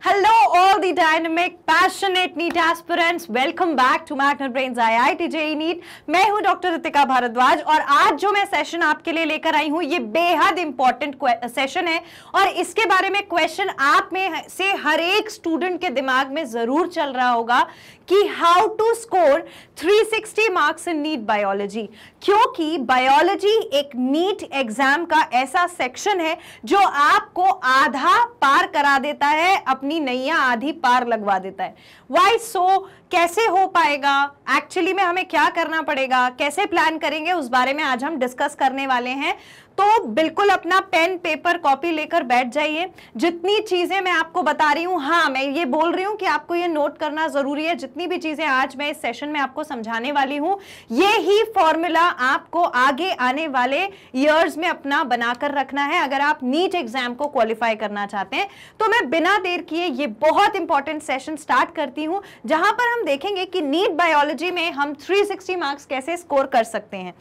Hello all. all the dynamic, passionate NEET aspirants. Welcome back to Magnet Brains IIT JEE NEET. मैं हूं doctor Ritika Bhardwaj और आज जो मैं सेशन आपके लिए लेकर आई हूं ये बेहद इंपॉर्टेंट सेशन है और इसके बारे में क्वेश्चन आप में से हर एक स्टूडेंट के दिमाग में जरूर चल रहा होगा कि how to score 360 marks in NEET biology क्योंकि बायोलॉजी एक नीट एग्जाम का ऐसा सेक्शन है जो आपको आधा पार करा देता है अपनी नैया आधी आधी पार लगवा देता है वाई सो so, कैसे हो पाएगा एक्चुअली में हमें क्या करना पड़ेगा कैसे प्लान करेंगे उस बारे में आज हम डिस्कस करने वाले हैं तो बिल्कुल अपना पेन पेपर कॉपी लेकर बैठ जाइए जितनी चीज़ें मैं आपको बता रही हूं हाँ मैं ये बोल रही हूं कि आपको ये नोट करना ज़रूरी है जितनी भी चीज़ें आज मैं इस सेशन में आपको समझाने वाली हूं ये ही फॉर्मूला आपको आगे आने वाले ईयर्स में अपना बनाकर रखना है अगर आप नीट एग्जाम को क्वालिफाई करना चाहते हैं तो मैं बिना देर किए ये बहुत इंपॉर्टेंट सेशन स्टार्ट करती हूँ जहां पर हम देखेंगे कि नीट बायोलॉजी में हम थ्री मार्क्स कैसे स्कोर कर सकते हैं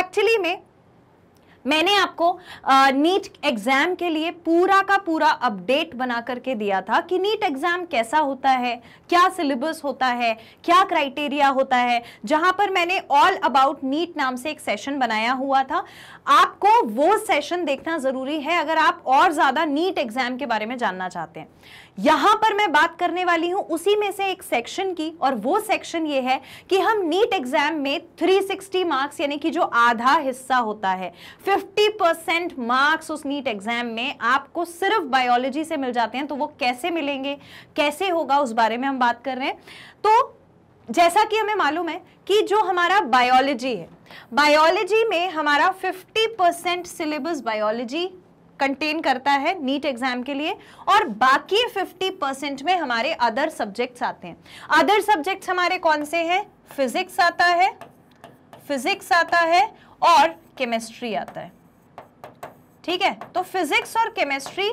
एक्चुअली में मैंने आपको नीट एग्ज़ाम के लिए पूरा का पूरा अपडेट बना करके दिया था कि नीट एग्ज़ाम कैसा होता है क्या सिलेबस होता है क्या क्राइटेरिया होता है जहां पर मैंने ऑल अबाउट नीट नाम से एक सेशन बनाया हुआ था आपको वो सेशन देखना ज़रूरी है अगर आप और ज़्यादा नीट एग्ज़ाम के बारे में जानना चाहते हैं यहां पर मैं बात करने वाली हूं उसी में से एक सेक्शन की और वो सेक्शन ये है कि हम नीट एग्जाम में 360 मार्क्स यानी कि जो आधा हिस्सा होता है 50 परसेंट मार्क्स उस नीट एग्जाम में आपको सिर्फ बायोलॉजी से मिल जाते हैं तो वो कैसे मिलेंगे कैसे होगा उस बारे में हम बात कर रहे हैं तो जैसा कि हमें मालूम है कि जो हमारा बायोलॉजी है बायोलॉजी में हमारा 50 परसेंट सिलेबस बायोलॉजी कंटेन करता है नीट एग्जाम के लिए और बाकी 50 परसेंट में हमारे अदर सब्जेक्ट्स आते हैं अदर सब्जेक्ट्स हमारे कौन से हैं फिजिक्स आता है फिजिक्स आता है और केमिस्ट्री आता है ठीक है तो फिजिक्स और केमिस्ट्री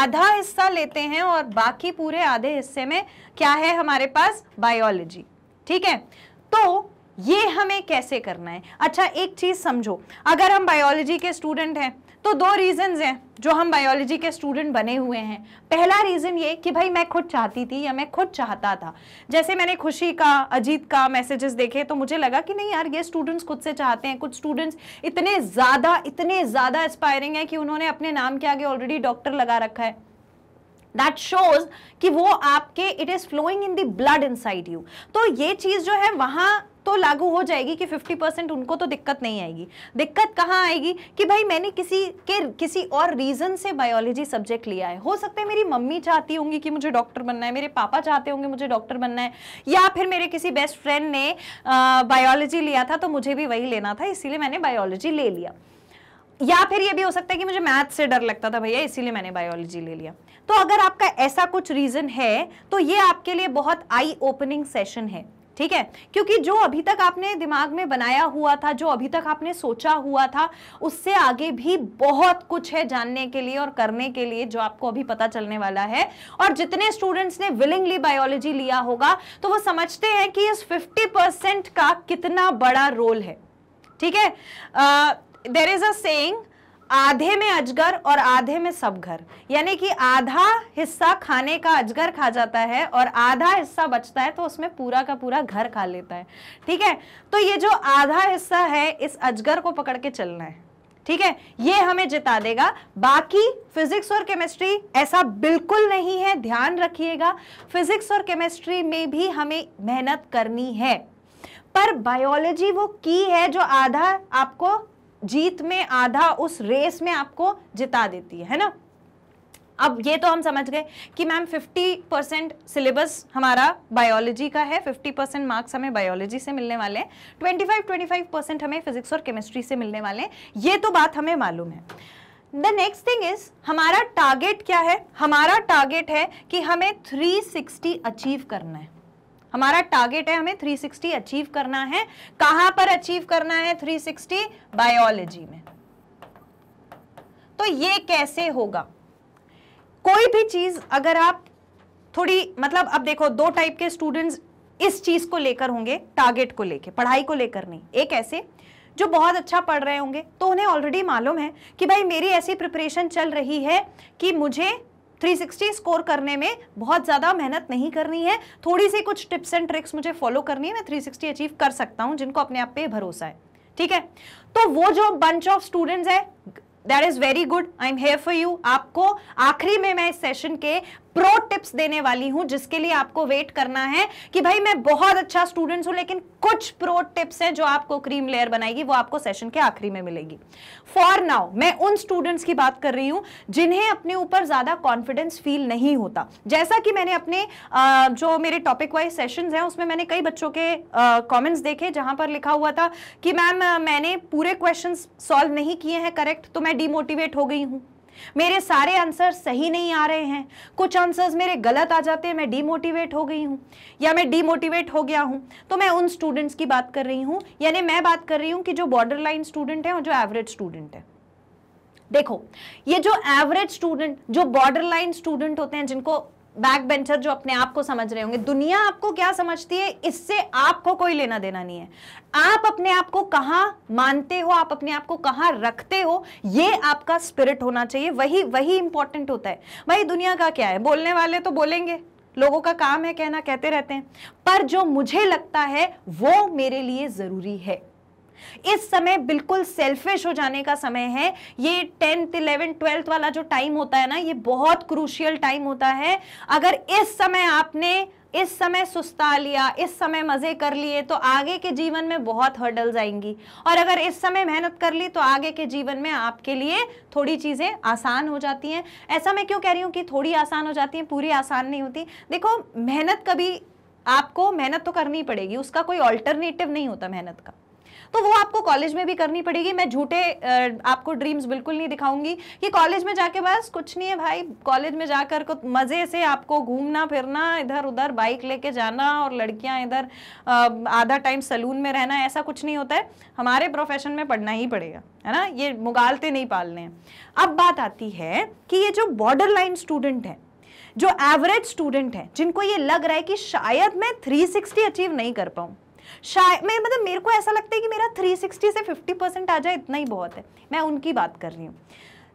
आधा हिस्सा लेते हैं और बाकी पूरे आधे हिस्से में क्या है हमारे पास बायोलॉजी ठीक है तो ये हमें कैसे करना है अच्छा एक चीज़ समझो अगर हम बायोलॉजी के स्टूडेंट हैं तो दो रीजन हैं जो हम बायोलॉजी के स्टूडेंट बने हुए हैं पहला रीज़न ये कि भाई मैं खुद चाहती थी या मैं खुद चाहता था जैसे मैंने खुशी का अजीत का मैसेजेस देखे तो मुझे लगा कि नहीं यार ये स्टूडेंट्स खुद से चाहते हैं कुछ स्टूडेंट्स इतने ज़्यादा इतने ज़्यादा एस्पायरिंग है कि उन्होंने अपने नाम के आगे ऑलरेडी डॉक्टर लगा रखा है दैट शोज कि वो आपके it is flowing in the blood inside you तो ये चीज़ जो है वहां तो लागू हो जाएगी कि 50 परसेंट उनको तो दिक्कत नहीं आएगी दिक्कत कहाँ आएगी कि भाई मैंने किसी के किसी और रीज़न से बायोलॉजी सब्जेक्ट लिया है हो सकता है मेरी मम्मी चाहती होंगी कि मुझे डॉक्टर बनना है मेरे पापा चाहते होंगे मुझे डॉक्टर बनना है या फिर मेरे किसी बेस्ट फ्रेंड ने बायोलॉजी लिया था तो मुझे भी वही लेना था इसीलिए मैंने बायोलॉजी ले लिया या फिर ये भी हो सकता है कि मुझे मैथ से डर लगता था भैया इसीलिए मैंने बायोलॉजी ले लिया तो अगर आपका ऐसा कुछ रीज़न है तो ये आपके लिए बहुत आई ओपनिंग सेशन है ठीक है क्योंकि जो अभी तक आपने दिमाग में बनाया हुआ था जो अभी तक आपने सोचा हुआ था उससे आगे भी बहुत कुछ है जानने के लिए और करने के लिए जो आपको अभी पता चलने वाला है और जितने स्टूडेंट्स ने विलिंगली बायोलॉजी लिया होगा तो वो समझते हैं कि इस फिफ्टी का कितना बड़ा रोल है ठीक है देर इज अग आधे में अजगर और आधे में सब घर यानी कि आधा हिस्सा खाने का अजगर खा जाता है और आधा हिस्सा बचता है तो उसमें पूरा का पूरा घर खा लेता है ठीक है तो ये जो आधा हिस्सा है इस अजगर को पकड़ के चलना है ठीक है ये हमें जिता देगा बाकी फिजिक्स और केमिस्ट्री ऐसा बिल्कुल नहीं है ध्यान रखिएगा फिजिक्स और केमिस्ट्री में भी हमें मेहनत करनी है पर बायोलॉजी वो की है जो आधा आपको जीत में आधा उस रेस में आपको जिता देती है, है ना अब ये तो हम समझ गए कि मैम 50 परसेंट सिलेबस हमारा बायोलॉजी का है 50 परसेंट मार्क्स हमें बायोलॉजी से मिलने वाले हैं 25 25 परसेंट हमें फिजिक्स और केमिस्ट्री से मिलने वाले हैं ये तो बात हमें मालूम है द नेक्स्ट थिंग इज हमारा टारगेट क्या है हमारा टारगेट है कि हमें 360 अचीव करना है हमारा टारगेट है हमें 360 अचीव करना है कहां पर अचीव करना है 360 बायोलॉजी में तो ये कैसे होगा कोई भी चीज अगर आप थोड़ी मतलब अब देखो दो टाइप के स्टूडेंट्स इस चीज को लेकर होंगे टारगेट को लेकर पढ़ाई को लेकर नहीं एक ऐसे जो बहुत अच्छा पढ़ रहे होंगे तो उन्हें ऑलरेडी मालूम है कि भाई मेरी ऐसी प्रिपरेशन चल रही है कि मुझे 360 स्कोर करने में बहुत ज़्यादा मेहनत नहीं करनी है थोड़ी सी कुछ टिप्स एंड ट्रिक्स मुझे फॉलो करनी है मैं 360 अचीव कर सकता हूं जिनको अपने आप पे भरोसा है ठीक है तो वो जो बंच ऑफ स्टूडेंट्स है that is very good I am here for you आपको आखिरी में मैं इस सेशन के प्रो टिप्स देने वाली हूं जिसके लिए आपको वेट करना है कि भाई मैं बहुत अच्छा स्टूडेंट हूं लेकिन कुछ प्रो टिप्स हैं जो आपको क्रीम लेयर बनाएगी वो आपको सेशन के आखिरी में मिलेगी फॉर नाउ मैं उन स्टूडेंट्स की बात कर रही हूं जिन्हें अपने ऊपर ज्यादा कॉन्फिडेंस फील नहीं होता जैसा कि मैंने अपने जो मेरे टॉपिक वाइज सेशन है उसमें मैंने कई बच्चों के कॉमेंट्स देखे जहां पर लिखा हुआ था कि मैम मैंने पूरे क्वेश्चन सॉल्व नहीं किए हैं करेक्ट तो मैं डिमोटिवेट हो गई हूँ मेरे सारे आंसर सही नहीं आ रहे हैं कुछ आंसर्स मेरे गलत आ जाते हैं मैं डीमोटिवेट हो गई हूँ या मैं डीमोटिवेट हो गया हूँ तो मैं उन स्टूडेंट्स की बात कर रही हूँ यानी मैं बात कर रही हूँ कि जो बॉर्डर लाइन स्टूडेंट है और जो एवरेज स्टूडेंट है देखो ये जो एवरेज स्टूडेंट जो बॉर्डर लाइन स्टूडेंट होते हैं जिनको बैक बेंचर जो अपने आप को समझ रहे होंगे दुनिया आपको क्या समझती है इससे आपको कोई लेना देना नहीं है आप अपने आप को कहां मानते हो आप अपने आप को कहां रखते हो ये आपका स्पिरिट होना चाहिए वही वही इंपॉर्टेंट होता है भाई दुनिया का क्या है बोलने वाले तो बोलेंगे लोगों का काम है कहना कहते रहते हैं पर जो मुझे लगता है वो मेरे लिए ज़रूरी है इस समय बिल्कुल सेल्फिश हो जाने का समय है ये टेंथ इलेवेंथ ट्वेल्थ वाला जो टाइम होता है ना ये बहुत क्रूशियल टाइम होता है अगर इस समय आपने इस समय सुस्ता लिया इस समय मज़े कर लिए तो आगे के जीवन में बहुत हर्डल्स आएंगी और अगर इस समय मेहनत कर ली तो आगे के जीवन में आपके लिए थोड़ी चीज़ें आसान हो जाती हैं ऐसा मैं क्यों कह रही हूँ कि थोड़ी आसान हो जाती हैं पूरी आसान नहीं होती देखो मेहनत कभी आपको मेहनत तो करनी पड़ेगी उसका कोई ऑल्टरनेटिव नहीं होता मेहनत का तो वो आपको कॉलेज में भी करनी पड़ेगी मैं झूठे आपको ड्रीम्स बिल्कुल नहीं दिखाऊंगी कि कॉलेज में जाके बस कुछ नहीं है भाई कॉलेज में जाकर को मज़े से आपको घूमना फिरना इधर उधर बाइक लेके जाना और लड़कियां इधर आधा टाइम सलून में रहना ऐसा कुछ नहीं होता है हमारे प्रोफेशन में पढ़ना ही पड़ेगा है ना ये मुगालते नहीं पालने हैं अब बात आती है कि ये जो बॉर्डर लाइन स्टूडेंट है जो एवरेज स्टूडेंट है जिनको ये लग रहा है कि शायद मैं 360 अचीव नहीं कर पाऊँ शायद मैं मतलब मेरे को ऐसा लगता है कि मेरा 360 से 50 परसेंट आ जाए इतना ही बहुत है मैं उनकी बात कर रही हूँ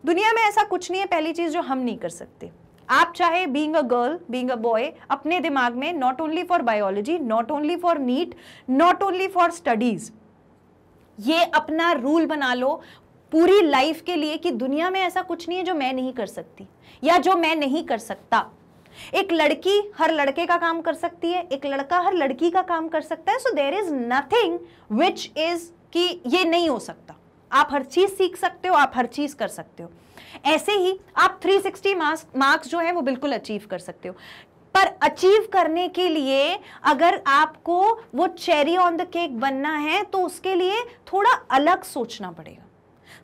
दुनिया में ऐसा कुछ नहीं है पहली चीज़ जो हम नहीं कर सकते आप चाहे being a girl being a boy अपने दिमाग में not only for biology not only for NEET not only for studies ये अपना रूल बना लो पूरी लाइफ के लिए कि दुनिया में ऐसा कुछ नहीं है जो मैं नहीं कर सकती या जो मैं नहीं कर सकता एक लड़की हर लड़के का काम कर सकती है एक लड़का हर लड़की का काम कर सकता है so there is nothing which is कि ये नहीं हो सकता आप हर चीज़ सीख सकते हो आप हर चीज़ कर सकते हो ऐसे ही आप 360 सिक्सटी मार्क्स जो है वो बिल्कुल अचीव कर सकते हो पर अचीव करने के लिए अगर आपको वो चेरी ऑन द केक बनना है तो उसके लिए थोड़ा अलग सोचना पड़ेगा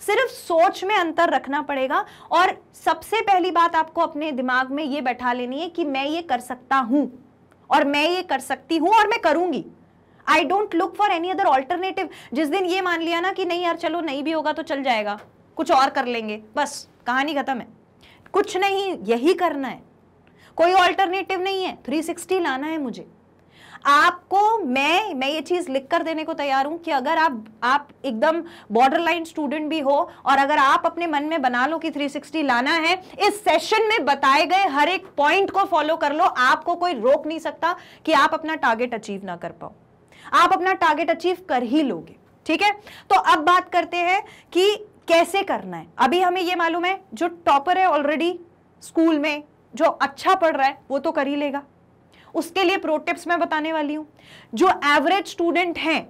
सिर्फ सोच में अंतर रखना पड़ेगा और सबसे पहली बात आपको अपने दिमाग में ये बैठा लेनी है कि मैं ये कर सकता हूँ और मैं ये कर सकती हूँ और मैं करूँगी I don't look for any other alternative जिस दिन ये मान लिया ना कि नहीं यार चलो नहीं भी होगा तो चल जाएगा कुछ और कर लेंगे बस कहानी खत्म है कुछ नहीं यही करना है कोई ऑल्टरनेटिव नहीं है 360 लाना है मुझे आपको मैं मैं ये चीज़ लिख कर देने को तैयार हूं कि अगर आप आप एकदम बॉर्डर लाइन स्टूडेंट भी हो और अगर आप अपने मन में बना लो कि 360 लाना है इस सेशन में बताए गए हर एक पॉइंट को फॉलो कर लो आपको कोई रोक नहीं सकता कि आप अपना टारगेट अचीव ना कर पाओ आप अपना टारगेट अचीव कर ही लोगे ठीक है तो अब बात करते हैं कि कैसे करना है अभी हमें यह मालूम है जो टॉपर है ऑलरेडी स्कूल में जो अच्छा पढ़ रहा है वो तो कर ही लेगा उसके लिए प्रो टिप्स मैं बताने वाली हूँ जो एवरेज स्टूडेंट हैं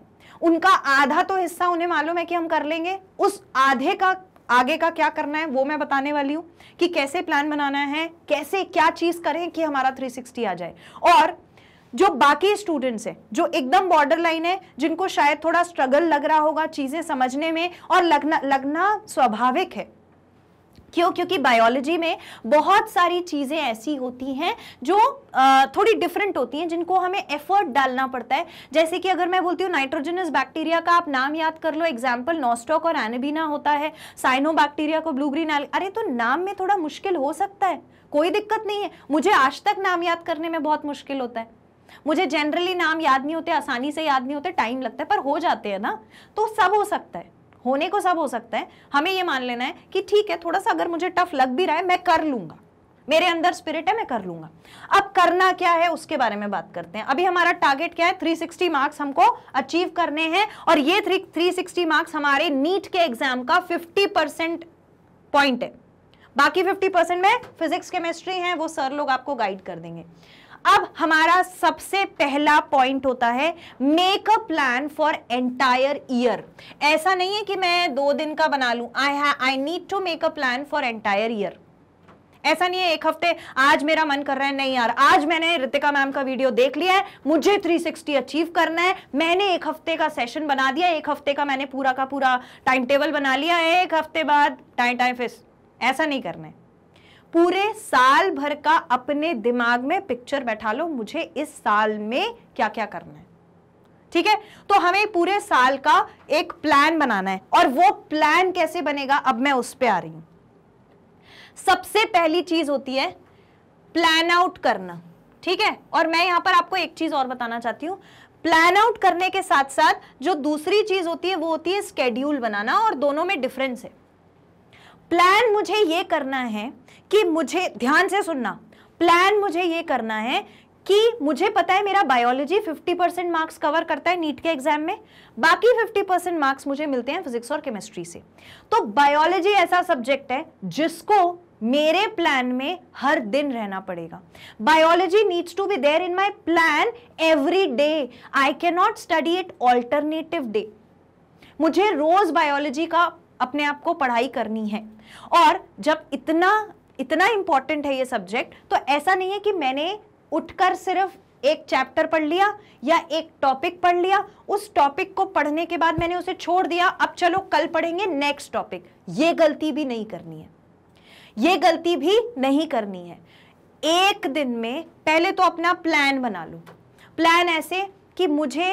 उनका आधा तो हिस्सा उन्हें मालूम है कि हम कर लेंगे उस आधे का आगे का क्या करना है वो मैं बताने वाली हूँ कि कैसे प्लान बनाना है कैसे क्या चीज़ करें कि हमारा 360 आ जाए और जो बाकी स्टूडेंट्स हैं जो एकदम बॉर्डर लाइन है जिनको शायद थोड़ा स्ट्रगल लग रहा होगा चीज़ें समझने में और लगना लगना स्वाभाविक है क्यों क्योंकि बायोलॉजी में बहुत सारी चीज़ें ऐसी होती हैं जो थोड़ी डिफरेंट होती हैं जिनको हमें एफर्ट डालना पड़ता है जैसे कि अगर मैं बोलती हूँ नाइट्रोजनस बैक्टीरिया का आप नाम याद कर लो एग्जाम्पल नोस्टॉक और एनेबीना होता है साइनो बैक्टीरिया को ब्लू ग्रीन अरे तो नाम में थोड़ा मुश्किल हो सकता है कोई दिक्कत नहीं है मुझे आज तक नाम याद करने में बहुत मुश्किल होता है मुझे जनरली नाम याद नहीं होते आसानी से याद नहीं होते टाइम लगता है पर हो जाते हैं ना तो सब हो सकता है होने को सब हो सकता है हमें ये मान लेना है कि ठीक है थोड़ा सा अगर मुझे टफ लग भी रहा है मैं कर लूंगा मेरे अंदर स्पिरिट है मैं कर लूंगा अब करना क्या है उसके बारे में बात करते हैं अभी हमारा टारगेट क्या है 360 मार्क्स हमको अचीव करने हैं और ये 360 मार्क्स हमारे नीट के एग्जाम का 50 परसेंट पॉइंट है बाकी 50 परसेंट में फिजिक्स केमिस्ट्री है वो सर लोग आपको गाइड कर देंगे अब हमारा सबसे पहला पॉइंट होता है make a plan for entire year ऐसा नहीं है कि मैं दो दिन का बना लू आई है I need to make a plan for entire year ऐसा नहीं है एक हफ्ते आज मेरा मन कर रहा है नहीं यार आज मैंने रितिका मैम का वीडियो देख लिया है मुझे 360 अचीव करना है मैंने एक हफ्ते का सेशन बना दिया एक हफ्ते का मैंने पूरा का पूरा टाइम टेबल बना लिया है एक हफ्ते बाद टाइम टाइम फिस ऐसा नहीं करना है पूरे साल भर का अपने दिमाग में पिक्चर बैठा लो मुझे इस साल में क्या क्या करना है ठीक है तो हमें पूरे साल का एक प्लान बनाना है और वो प्लान कैसे बनेगा अब मैं उस पर आ रही हूं सबसे पहली चीज होती है प्लान आउट करना ठीक है और मैं यहां पर आपको एक चीज और बताना चाहती हूं प्लान आउट करने के साथ साथ जो दूसरी चीज होती है वो होती है स्केड्यूल बनाना और दोनों में डिफरेंस है प्लान मुझे ये करना है कि मुझे ध्यान से सुनना प्लान मुझे ये करना है कि मुझे पता है मेरा बायोलॉजी 50 परसेंट मार्क्स कवर करता है नीट के एग्जाम में बाकी 50 परसेंट मार्क्स मुझे मिलते हैं फिजिक्स और केमिस्ट्री से तो बायोलॉजी ऐसा सब्जेक्ट है जिसको मेरे प्लान में हर दिन रहना पड़ेगा biology needs to be there in my plan every day I can not study it alternative day मुझे रोज बायोलॉजी का अपने आप को पढ़ाई करनी है और जब इतना इतना इंपॉर्टेंट है ये सब्जेक्ट तो ऐसा नहीं है कि मैंने उठकर सिर्फ एक चैप्टर पढ़ लिया या एक टॉपिक पढ़ लिया उस टॉपिक को पढ़ने के बाद मैंने उसे छोड़ दिया अब चलो कल पढ़ेंगे नेक्स्ट टॉपिक ये गलती भी नहीं करनी है ये गलती भी नहीं करनी है एक दिन में पहले तो अपना प्लान बना लो प्लान ऐसे कि मुझे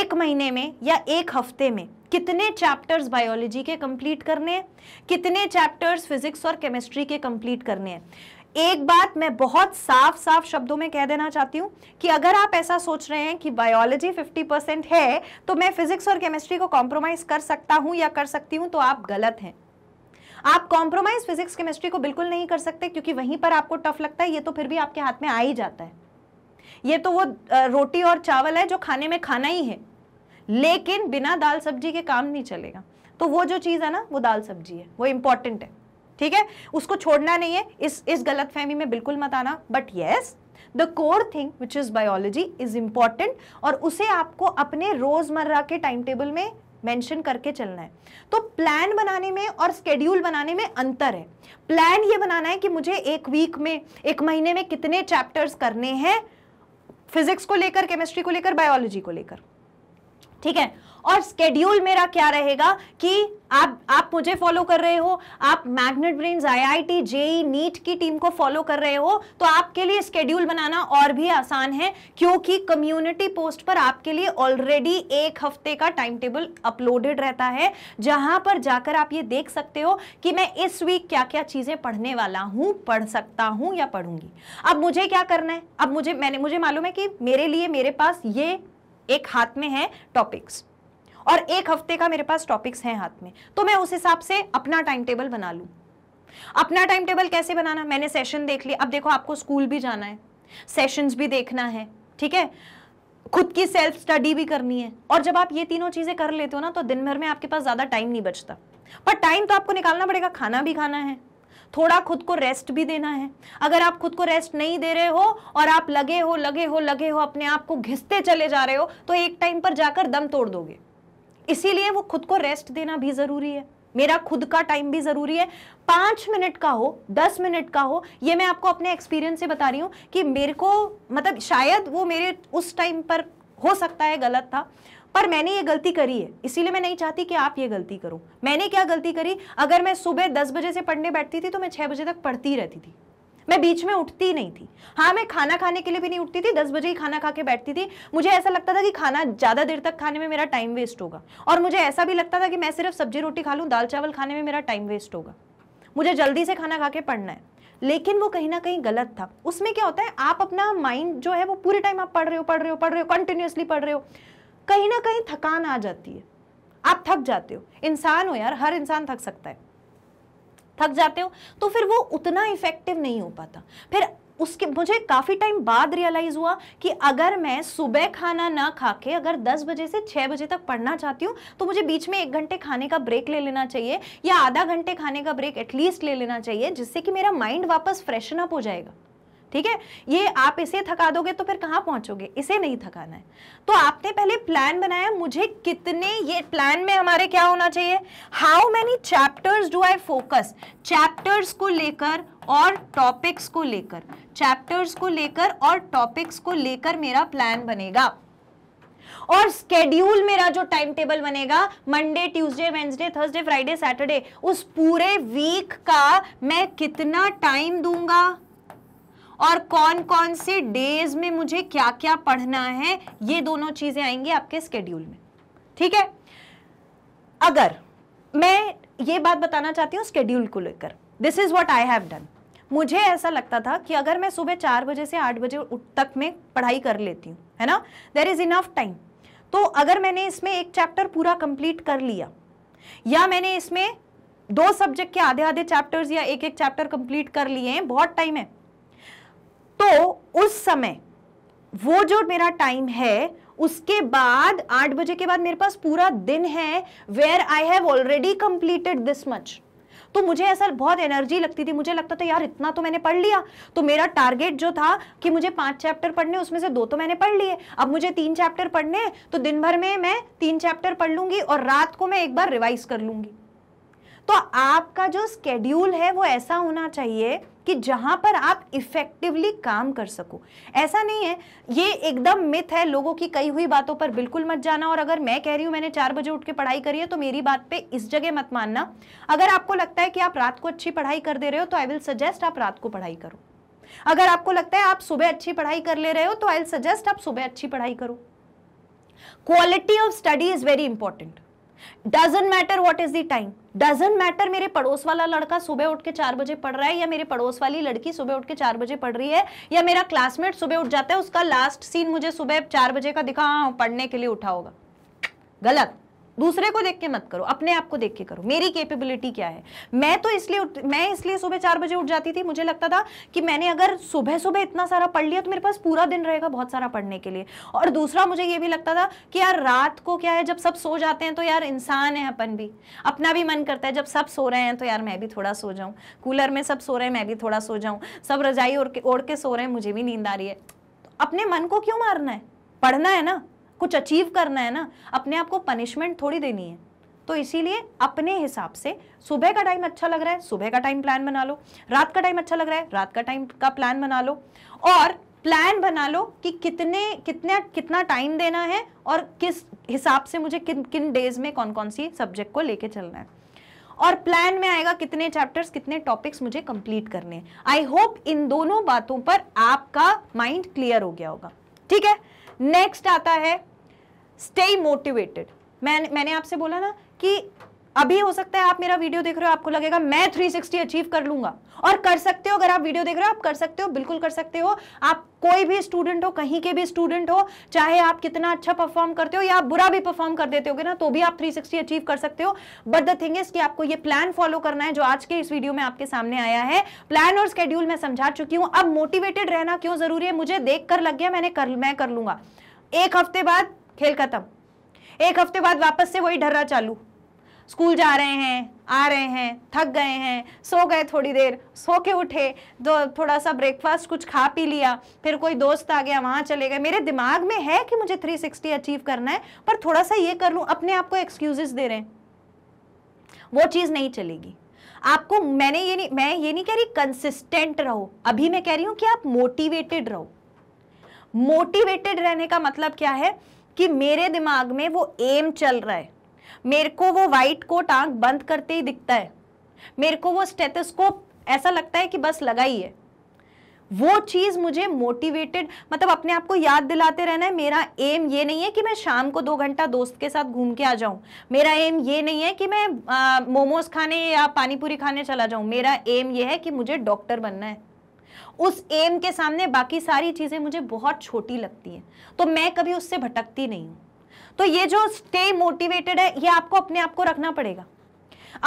एक महीने में या एक हफ्ते में कितने चैप्टर्स बायोलॉजी के कंप्लीट करने हैं कितने चैप्टर्स फिजिक्स और केमिस्ट्री के कंप्लीट करने हैं एक बात मैं बहुत साफ साफ शब्दों में कह देना चाहती हूँ कि अगर आप ऐसा सोच रहे हैं कि बायोलॉजी 50 परसेंट है तो मैं फिजिक्स और केमिस्ट्री को कॉम्प्रोमाइज कर सकता हूँ या कर सकती हूँ तो आप गलत हैं आप कॉम्प्रोमाइज फिजिक्स केमिस्ट्री को बिल्कुल नहीं कर सकते क्योंकि वहीं पर आपको टफ लगता है ये तो फिर भी आपके हाथ में आ ही जाता है ये तो वो रोटी और चावल है जो खाने में खाना ही है लेकिन बिना दाल सब्जी के काम नहीं चलेगा तो वो जो चीज़ है ना वो दाल सब्जी है वो इंपॉर्टेंट है ठीक है उसको छोड़ना नहीं है इस इस गलत फहमी में बिल्कुल मत आना but yes the core thing which is biology is important और उसे आपको अपने रोज़मर्रा के टाइम टेबल में मेंशन करके चलना है तो प्लान बनाने में और स्केड्यूल बनाने में अंतर है प्लान ये बनाना है कि मुझे एक वीक में एक महीने में कितने चैप्टर्स करने हैं फिजिक्स को लेकर केमिस्ट्री को लेकर बायोलॉजी को लेकर ठीक है और स्केड्यूल मेरा क्या रहेगा कि आप आप मुझे फॉलो कर रहे हो आप Magnet brains IIT JEE NEET की टीम को फॉलो कर रहे हो तो आपके लिए स्केड्यूल बनाना और भी आसान है क्योंकि कम्युनिटी पोस्ट पर आपके लिए ऑलरेडी एक हफ्ते का टाइम टेबल अपलोडेड रहता है जहां पर जाकर आप ये देख सकते हो कि मैं इस वीक क्या क्या चीज़ें पढ़ने वाला हूँ पढ़ सकता हूँ या पढ़ूंगी अब मुझे क्या करना है अब मुझे मैंने मुझे मालूम है कि मेरे लिए मेरे पास ये एक हाथ में है टॉपिक्स और एक हफ्ते का मेरे पास टॉपिक्स हैं हाथ में तो मैं उस हिसाब से अपना टाइम टेबल बना लूँ अपना टाइम टेबल कैसे बनाना मैंने सेशन देख लिया अब देखो आपको स्कूल भी जाना है सेशंस भी देखना है ठीक है खुद की सेल्फ स्टडी भी करनी है और जब आप ये तीनों चीज़ें कर लेते हो ना तो दिन भर में आपके पास ज़्यादा टाइम नहीं बचता पर टाइम तो आपको निकालना पड़ेगा खाना भी खाना है थोड़ा खुद को रेस्ट भी देना है अगर आप खुद को रेस्ट नहीं दे रहे हो और आप लगे हो लगे हो लगे हो अपने आप को घिसते चले जा रहे हो तो एक टाइम पर जाकर दम तोड़ दोगे इसीलिए वो खुद को रेस्ट देना भी ज़रूरी है मेरा खुद का टाइम भी ज़रूरी है पांच मिनट का हो दस मिनट का हो ये मैं आपको अपने एक्सपीरियंस से बता रही हूं कि मेरे को मतलब शायद वो मेरे उस टाइम पर हो सकता है गलत था पर मैंने ये गलती करी है इसीलिए मैं नहीं चाहती कि आप ये गलती करो मैंने क्या गलती करी अगर मैं सुबह दस बजे से पढ़ने बैठती थी तो मैं छः बजे तक पढ़ती रहती थी मैं बीच में उठती नहीं थी हाँ मैं खाना खाने के लिए भी नहीं उठती थी दस बजे ही खाना खा के बैठती थी मुझे ऐसा लगता था कि खाना ज़्यादा देर तक खाने में मेरा टाइम वेस्ट होगा और मुझे ऐसा भी लगता था कि मैं सिर्फ सब्जी रोटी खा लूँ दाल चावल खाने में मेरा टाइम वेस्ट होगा मुझे जल्दी से खाना खा के पढ़ना है लेकिन वो कहीं ना कहीं गलत था उसमें क्या होता है आप अपना माइंड जो है वो पूरे टाइम आप पढ़ रहे हो पढ़ रहे हो पढ़ रहे हो कंटिन्यूसली पढ़ रहे हो कहीं ना कहीं थकान आ जाती है आप थक जाते हो इंसान हो यार हर इंसान थक सकता है थक जाते हो तो फिर वो उतना इफेक्टिव नहीं हो पाता फिर उसके मुझे काफ़ी टाइम बाद रियलाइज़ हुआ कि अगर मैं सुबह खाना ना खा के अगर 10 बजे से 6 बजे तक पढ़ना चाहती हूँ तो मुझे बीच में एक घंटे खाने का ब्रेक ले लेना चाहिए या आधा घंटे खाने का ब्रेक एटलीस्ट ले लेना चाहिए जिससे कि मेरा माइंड वापस फ्रेशन अप हो जाएगा ठीक है ये आप इसे थका दोगे तो फिर कहाँ पहुंचोगे इसे नहीं थकाना है तो आपने पहले प्लान बनाया मुझे कितने ये प्लान में हमारे क्या होना चाहिए how many chapters do I focus chapters को लेकर और टॉपिक्स को लेकर चैप्टर्स को लेकर और टॉपिक्स को लेकर मेरा प्लान बनेगा और स्केड्यूल मेरा जो टाइम टेबल बनेगा Monday Tuesday Wednesday Thursday Friday Saturday उस पूरे वीक का मैं कितना टाइम दूंगा और कौन कौन से डेज में मुझे क्या क्या पढ़ना है ये दोनों चीजें आएंगी आपके स्केड्यूल में ठीक है अगर मैं ये बात बताना चाहती हूँ स्केड्यूल को लेकर this is what I have done मुझे ऐसा लगता था कि अगर मैं सुबह चार बजे से आठ बजे तक में पढ़ाई कर लेती हूँ है ना देर इज़ इनफ टाइम तो अगर मैंने इसमें एक चैप्टर पूरा कंप्लीट कर लिया या मैंने इसमें दो सब्जेक्ट के आधे आधे चैप्टर्स या एक एक चैप्टर कंप्लीट कर लिए हैं बहुत टाइम है तो उस समय वो जो मेरा टाइम है उसके बाद आठ बजे के बाद मेरे पास पूरा दिन है where I have already completed this much तो मुझे ऐसा बहुत एनर्जी लगती थी मुझे लगता था यार इतना तो मैंने पढ़ लिया तो मेरा टारगेट जो था कि मुझे पांच चैप्टर पढ़ने उसमें से दो तो मैंने पढ़ लिए अब मुझे तीन चैप्टर पढ़ने तो दिन भर में मैं तीन चैप्टर पढ़ लूंगी और रात को मैं एक बार रिवाइज कर लूंगी तो आपका जो स्केड्यूल है वो ऐसा होना चाहिए कि जहाँ पर आप इफेक्टिवली काम कर सको ऐसा नहीं है ये एकदम मिथ है लोगों की कई हुई बातों पर बिल्कुल मत जाना और अगर मैं कह रही हूँ मैंने चार बजे उठ के पढ़ाई करी है तो मेरी बात पे इस जगह मत मानना अगर आपको लगता है कि आप रात को अच्छी पढ़ाई कर दे रहे हो तो आई विल सजेस्ट आप रात को पढ़ाई करो अगर आपको लगता है आप सुबह अच्छी पढ़ाई कर ले रहे हो तो आई विल सजेस्ट आप सुबह अच्छी पढ़ाई करो quality of study is very important doesn't matter what is the time doesn't matter मेरे पड़ोस वाला लड़का सुबह उठ के चार बजे पढ़ रहा है या मेरे पड़ोस वाली लड़की सुबह उठ के चार बजे पढ़ रही है या मेरा क्लासमेट सुबह उठ जाता है उसका लास्ट सीन मुझे सुबह चार बजे का दिखा हाँ, पढ़ने के लिए उठा होगा गलत दूसरे को देख के मत करो अपने आप को देख के करो मेरी कैपेबिलिटी क्या है मैं तो इसलिए मैं इसलिए सुबह चार बजे उठ जाती थी मुझे लगता था कि मैंने अगर सुबह सुबह इतना सारा पढ़ लिया तो मेरे पास पूरा दिन रहेगा बहुत सारा पढ़ने के लिए और दूसरा मुझे ये भी लगता था कि यार रात को क्या है जब सब सो जाते हैं तो यार इंसान है अपन भी अपना भी मन करता है जब सब सो रहे हैं तो यार मैं भी थोड़ा सो जाऊँ कूलर में सब सो रहे हैं मैं भी थोड़ा सो जाऊँ सब रजाई ओढ़ के सो रहे हैं मुझे भी नींद आ रही है तो अपने मन को क्यों मारना है पढ़ना है ना कुछ अचीव करना है ना अपने आप को पनिशमेंट थोड़ी देनी है तो इसीलिए अपने हिसाब से सुबह का टाइम अच्छा लग रहा है सुबह का टाइम प्लान बना लो रात का टाइम अच्छा लग रहा है रात का टाइम का प्लान बना लो और प्लान बना लो कि कितने कितने कितना टाइम देना है और किस हिसाब से मुझे किन किन डेज में कौन कौन सी सब्जेक्ट को लेके चलना है और प्लान में आएगा कितने चैप्टर्स कितने टॉपिक्स मुझे कंप्लीट करने आई होप इन दोनों बातों पर आपका माइंड क्लियर हो गया होगा ठीक है नेक्स्ट आता है स्टे मोटिवेटेड मैं मैंने आपसे बोला ना कि अभी हो सकता है आप मेरा वीडियो देख रहे हो आपको लगेगा मैं 360 अचीव कर लूंगा और कर सकते हो अगर आप वीडियो देख रहे हो आप कर सकते हो बिल्कुल कर सकते हो आप कोई भी स्टूडेंट हो कहीं के भी स्टूडेंट हो चाहे आप कितना अच्छा परफॉर्म करते हो या आप बुरा भी परफॉर्म कर देते हो ना तो भी आप 360 अचीव कर सकते हो बट द थिंग इज कि आपको ये प्लान फॉलो करना है जो आज के इस वीडियो में आपके सामने आया है प्लान और स्केड्यूल मैं समझा चुकी हूँ अब मोटिवेटेड रहना क्यों जरूरी है मुझे देख कर लग गया मैंने कर मैं कर लूंगा एक हफ्ते बाद खेल खत्म एक हफ्ते बाद वापस से वही ढर्रा चालू स्कूल जा रहे हैं आ रहे हैं थक गए हैं सो गए थोड़ी देर सो के उठे तो थोड़ा सा ब्रेकफास्ट कुछ खा पी लिया फिर कोई दोस्त आ गया वहाँ चले गए मेरे दिमाग में है कि मुझे 360 अचीव करना है पर थोड़ा सा ये कर लूँ अपने आप को एक्सक्यूजेस दे रहे हैं वो चीज़ नहीं चलेगी आपको मैंने ये नहीं मैं ये नहीं कह रही कंसिस्टेंट रहो अभी मैं कह रही हूँ कि आप मोटिवेटेड रहो मोटिवेटेड रहने का मतलब क्या है कि मेरे दिमाग में वो एम चल रहा है मेरे को वो वाइट कोट आंख बंद करते ही दिखता है मेरे को वो स्टेथोस्कोप ऐसा लगता है कि बस लगा ही है वो चीज़ मुझे मोटिवेटेड मतलब अपने आप को याद दिलाते रहना है मेरा एम ये नहीं है कि मैं शाम को दो घंटा दोस्त के साथ घूम के आ जाऊं मेरा एम ये नहीं है कि मैं मोमोज खाने या पानीपुरी खाने चला जाऊं मेरा एम ये है कि मुझे डॉक्टर बनना है उस एम के सामने बाकी सारी चीज़ें मुझे बहुत छोटी लगती हैं तो मैं कभी उससे भटकती नहीं हूँ तो ये जो स्टे मोटिवेटेड है ये आपको अपने आप को रखना पड़ेगा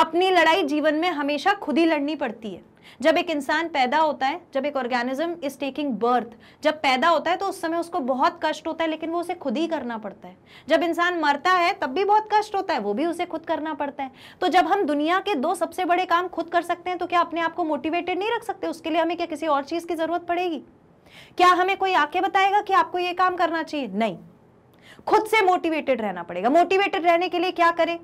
अपनी लड़ाई जीवन में हमेशा खुद ही लड़नी पड़ती है जब एक इंसान पैदा होता है जब एक ऑर्गेनिज्म इज टेकिंग बर्थ जब पैदा होता है तो उस समय उसको बहुत कष्ट होता है लेकिन वो उसे खुद ही करना पड़ता है जब इंसान मरता है तब भी बहुत कष्ट होता है वो भी उसे खुद करना पड़ता है तो जब हम दुनिया के दो सबसे बड़े काम खुद कर सकते हैं तो क्या अपने आप को मोटिवेटेड नहीं रख सकते उसके लिए हमें क्या किसी और चीज़ की ज़रूरत पड़ेगी क्या हमें कोई आके बताएगा कि आपको ये काम करना चाहिए नहीं खुद से मोटिवेटेड रहना पड़ेगा मोटिवेटेड रहने के लिए क्या करें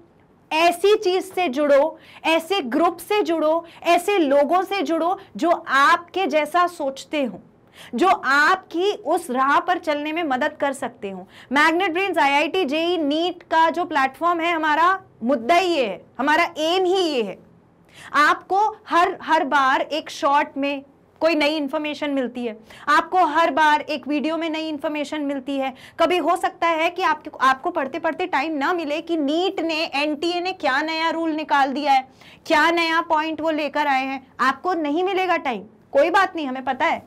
ऐसी चीज से जुड़ो ऐसे ग्रुप से जुड़ो ऐसे लोगों से जुड़ो जो आपके जैसा सोचते हो जो आपकी उस राह पर चलने में मदद कर सकते हो Magnet brains IIT JEE NEET का जो प्लेटफॉर्म है हमारा मुद्दा ही ये है हमारा एम ही ये है आपको हर हर बार एक शॉर्ट में कोई नई इन्फॉर्मेशन मिलती है आपको हर बार एक वीडियो में नई इन्फॉर्मेशन मिलती है कभी हो सकता है कि आपके आपको पढ़ते पढ़ते टाइम ना मिले कि नीट ने एनटीए ने क्या नया रूल निकाल दिया है क्या नया पॉइंट वो लेकर आए हैं आपको नहीं मिलेगा टाइम कोई बात नहीं हमें पता है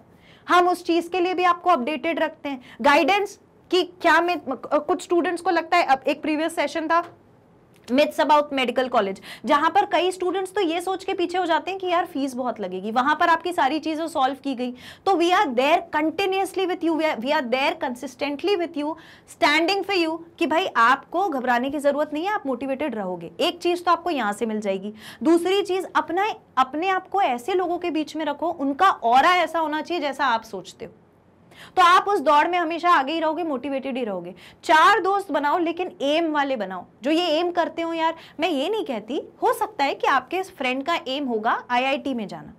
हम उस चीज़ के लिए भी आपको अपडेटेड रखते हैं गाइडेंस कि क्या मैं कुछ स्टूडेंट्स को लगता है अब एक प्रीवियस सेशन था मिथ्स अबाउट मेडिकल कॉलेज जहां पर कई स्टूडेंट्स तो ये सोच के पीछे हो जाते हैं कि यार फीस बहुत लगेगी वहां पर आपकी सारी चीजें सॉल्व की गई तो we are there continuously with you we are there consistently with you standing for you कि भाई आपको घबराने की जरूरत नहीं है आप मोटिवेटेड रहोगे एक चीज तो आपको यहां से मिल जाएगी दूसरी चीज अपना अपने आप को ऐसे लोगों के बीच में रखो उनका और ऐसा होना चाहिए जैसा आप सोचते हो तो आप उस दौड़ में हमेशा आगे ही रहोगे मोटिवेटेड ही रहोगे चार दोस्त बनाओ लेकिन एम वाले बनाओ जो ये एम करते हो यार मैं ये नहीं कहती हो सकता है कि आपके फ्रेंड का एम होगा आई में जाना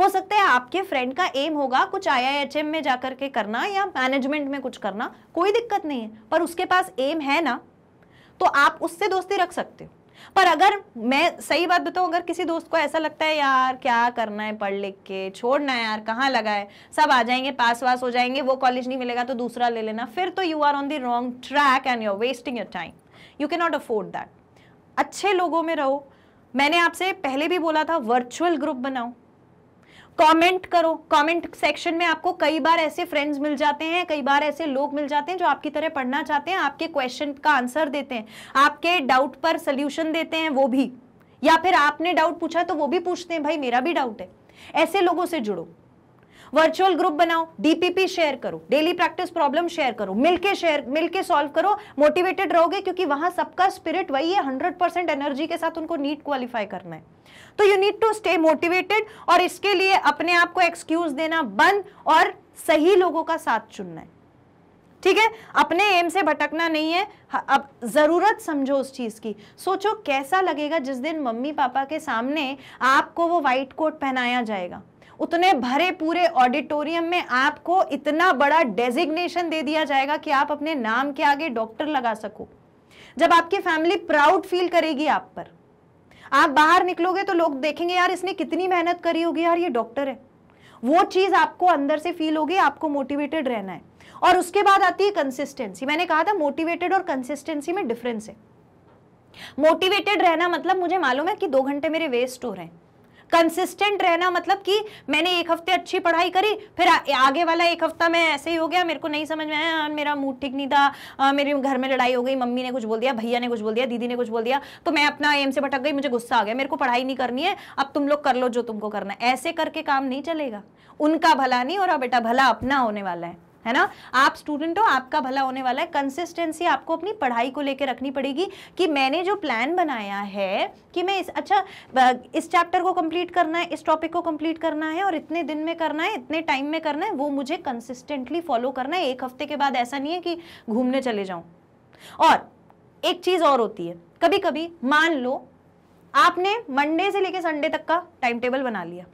हो सकता है आपके फ्रेंड का एम होगा कुछ आई में जाकर के करना या मैनेजमेंट में कुछ करना कोई दिक्कत नहीं है पर उसके पास एम है ना तो आप उससे दोस्ती रख सकते हो पर अगर मैं सही बात बताऊं अगर किसी दोस्त को ऐसा लगता है यार क्या करना है पढ़ लिख के छोड़ना है यार कहाँ लगा है सब आ जाएंगे पास वास हो जाएंगे वो कॉलेज नहीं मिलेगा तो दूसरा ले लेना फिर तो you are on the wrong track and you are wasting your time you can not afford that अच्छे लोगों में रहो मैंने आपसे पहले भी बोला था वर्चुअल ग्रुप बनाओ कमेंट करो कमेंट सेक्शन में आपको कई बार ऐसे फ्रेंड्स मिल जाते हैं कई बार ऐसे लोग मिल जाते हैं जो आपकी तरह पढ़ना चाहते हैं आपके क्वेश्चन का आंसर देते हैं आपके डाउट पर सोल्यूशन देते हैं वो भी या फिर आपने डाउट पूछा तो वो भी पूछते हैं भाई मेरा भी डाउट है ऐसे लोगों से जुड़ो वर्चुअल ग्रुप बनाओ डीपीपी शेयर करो डेली प्रैक्टिस प्रॉब्लम शेयर करो मिलके शेयर मिलके सॉल्व करो मोटिवेटेड रहोगे क्योंकि वहां सबका स्पिरिट वही है हंड्रेड परसेंट एनर्जी के साथ उनको नीट क्वालिफाई करना है तो you need to stay motivated और इसके लिए अपने आप को एक्सक्यूज देना बंद और सही लोगों का साथ चुनना है ठीक है अपने एम से भटकना नहीं है अब ज़रूरत समझो उस चीज़ की सोचो कैसा लगेगा जिस दिन मम्मी पापा के सामने आपको वो व्हाइट कोट पहनाया जाएगा उतने भरे पूरे ऑडिटोरियम में आपको इतना बड़ा डेजिग्नेशन दे दिया जाएगा कि आप अपने नाम के आगे डॉक्टर लगा सको जब आपकी फैमिली प्राउड फील करेगी आप पर आप बाहर निकलोगे तो लोग देखेंगे यार इसने कितनी मेहनत करी होगी यार ये डॉक्टर है वो चीज़ आपको अंदर से फील होगी आपको मोटिवेटेड रहना है और उसके बाद आती है कंसिस्टेंसी मैंने कहा था मोटिवेटेड और कंसिस्टेंसी में डिफरेंस है मोटिवेटेड रहना मतलब मुझे मालूम है कि दो घंटे मेरे वेस्ट हो रहे हैं कंसिस्टेंट रहना मतलब कि मैंने एक हफ्ते अच्छी पढ़ाई करी फिर आ, आगे वाला एक हफ्ता मैं ऐसे ही हो गया मेरे को नहीं समझ में आया हाँ, मेरा मूड ठीक नहीं था हाँ, मेरे घर में लड़ाई हो गई मम्मी ने कुछ बोल दिया भैया ने कुछ बोल दिया दीदी ने कुछ बोल दिया तो मैं अपना एम से भटक गई मुझे गुस्सा आ गया मेरे को पढ़ाई नहीं करनी है अब तुम लोग कर लो जो तुमको करना है ऐसे करके काम नहीं चलेगा उनका भला नहीं हो रहा बेटा भला अपना होने वाला है है ना आप स्टूडेंट हो आपका भला होने वाला है कंसिस्टेंसी आपको अपनी पढ़ाई को लेकर रखनी पड़ेगी कि मैंने जो प्लान बनाया है कि मैं इस अच्छा इस चैप्टर को कंप्लीट करना है इस टॉपिक को कंप्लीट करना है और इतने दिन में करना है इतने टाइम में करना है वो मुझे कंसिस्टेंटली फॉलो करना है एक हफ्ते के बाद ऐसा नहीं है कि घूमने चले जाऊं और एक चीज़ और होती है कभी कभी मान लो आपने मंडे से लेकर संडे तक का टाइम टेबल बना लिया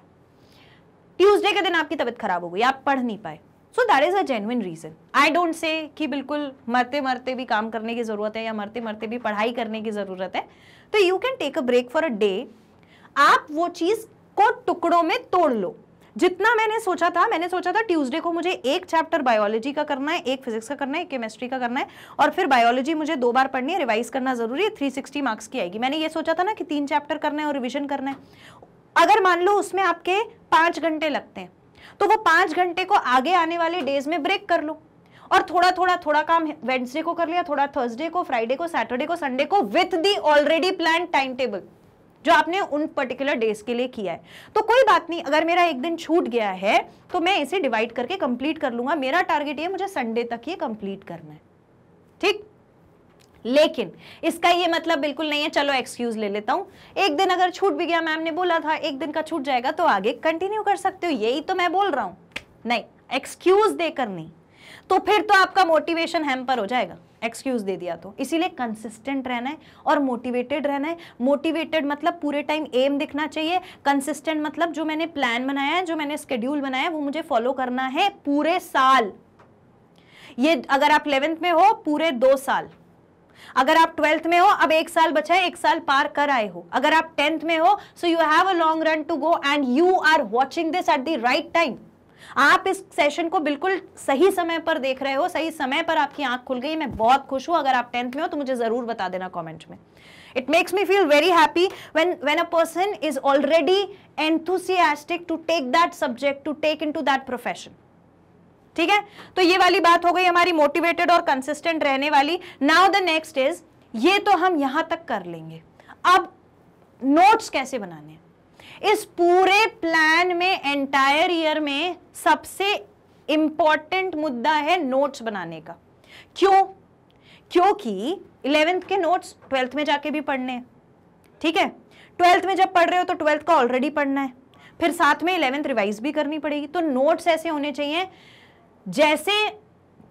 ट्यूजडे के दिन आपकी तबियत खराब हो गई आप पढ़ नहीं पाए so that is a genuine reason I don't say कि बिल्कुल मरते मरते भी काम करने की ज़रूरत है या मरते मरते भी पढ़ाई करने की ज़रूरत है तो you can take a break for a day आप वो चीज़ को टुकड़ों में तोड़ लो जितना मैंने सोचा था मैंने सोचा था ट्यूसडे को मुझे एक चैप्टर बायोलॉजी का करना है एक फिजिक्स का करना है एक केमिस्ट्री का करना है और फिर बायोलॉजी मुझे दो बार पढ़नी है रिवाइज करना जरूरी है थ्री सिक्सटी मार्क्स की आएगी मैंने ये सोचा था ना कि तीन चैप्टर करना है और रिविजन करना है अगर मान लो उसमें आपके पांच घंटे लगते हैं तो वो पांच घंटे को आगे आने वाले डेज में ब्रेक कर लो और थोड़ा थोड़ा थोड़ा काम वेडनेसडे को कर लिया थोड़ा थर्सडे को फ्राइडे को सैटरडे को संडे को with the already plan time table जो आपने उन पर्टिकुलर डेज के लिए किया है तो कोई बात नहीं अगर मेरा एक दिन छूट गया है तो मैं इसे डिवाइड करके कंप्लीट कर लूंगा मेरा टारगेट ये मुझे संडे तक ये कंप्लीट करना है ठीक लेकिन इसका ये मतलब बिल्कुल नहीं है चलो एक्सक्यूज ले लेता हूँ एक दिन अगर छूट भी गया मैम ने बोला था एक दिन का छूट जाएगा तो आगे कंटिन्यू कर सकते हो यही तो मैं बोल रहा हूँ नहीं एक्सक्यूज देकर नहीं तो फिर तो आपका मोटिवेशन हैम्पर हो जाएगा एक्सक्यूज दे दिया तो इसीलिए कंसिस्टेंट रहना है और मोटिवेटेड रहना है मोटिवेटेड मतलब पूरे टाइम एम दिखना चाहिए कंसिस्टेंट मतलब जो मैंने प्लान बनाया है जो मैंने स्केड्यूल बनाया है वो मुझे फॉलो करना है पूरे साल ये अगर आप इलेवेंथ में हो पूरे दो साल अगर आप ट्वेल्थ में हो अब एक साल बचा है एक साल पार कर आए हो अगर आप टेंथ में हो so you have a long run to go and you are watching this at the right time आप इस सेशन को बिल्कुल सही समय पर देख रहे हो सही समय पर आपकी आंख खुल गई मैं बहुत खुश हूं अगर आप टेंथ में हो तो मुझे जरूर बता देना कमेंट में it makes me feel very happy when when a person is already enthusiastic to take that subject to take into that profession ठीक है तो ये वाली बात हो गई हमारी मोटिवेटेड और कंसिस्टेंट रहने वाली नाउ द नेक्स्ट इज ये तो हम यहां तक कर लेंगे अब नोट्स कैसे बनाने इस पूरे प्लान में एंटायर ईयर में सबसे इंपॉर्टेंट मुद्दा है नोट्स बनाने का क्यों क्योंकि इलेवेंथ के नोट्स ट्वेल्थ में जाके भी पढ़ने हैं ठीक है ट्वेल्थ में जब पढ़ रहे हो तो ट्वेल्थ का ऑलरेडी पढ़ना है फिर साथ में इलेवेंथ रिवाइज भी करनी पड़ेगी तो नोट्स ऐसे होने चाहिए जैसे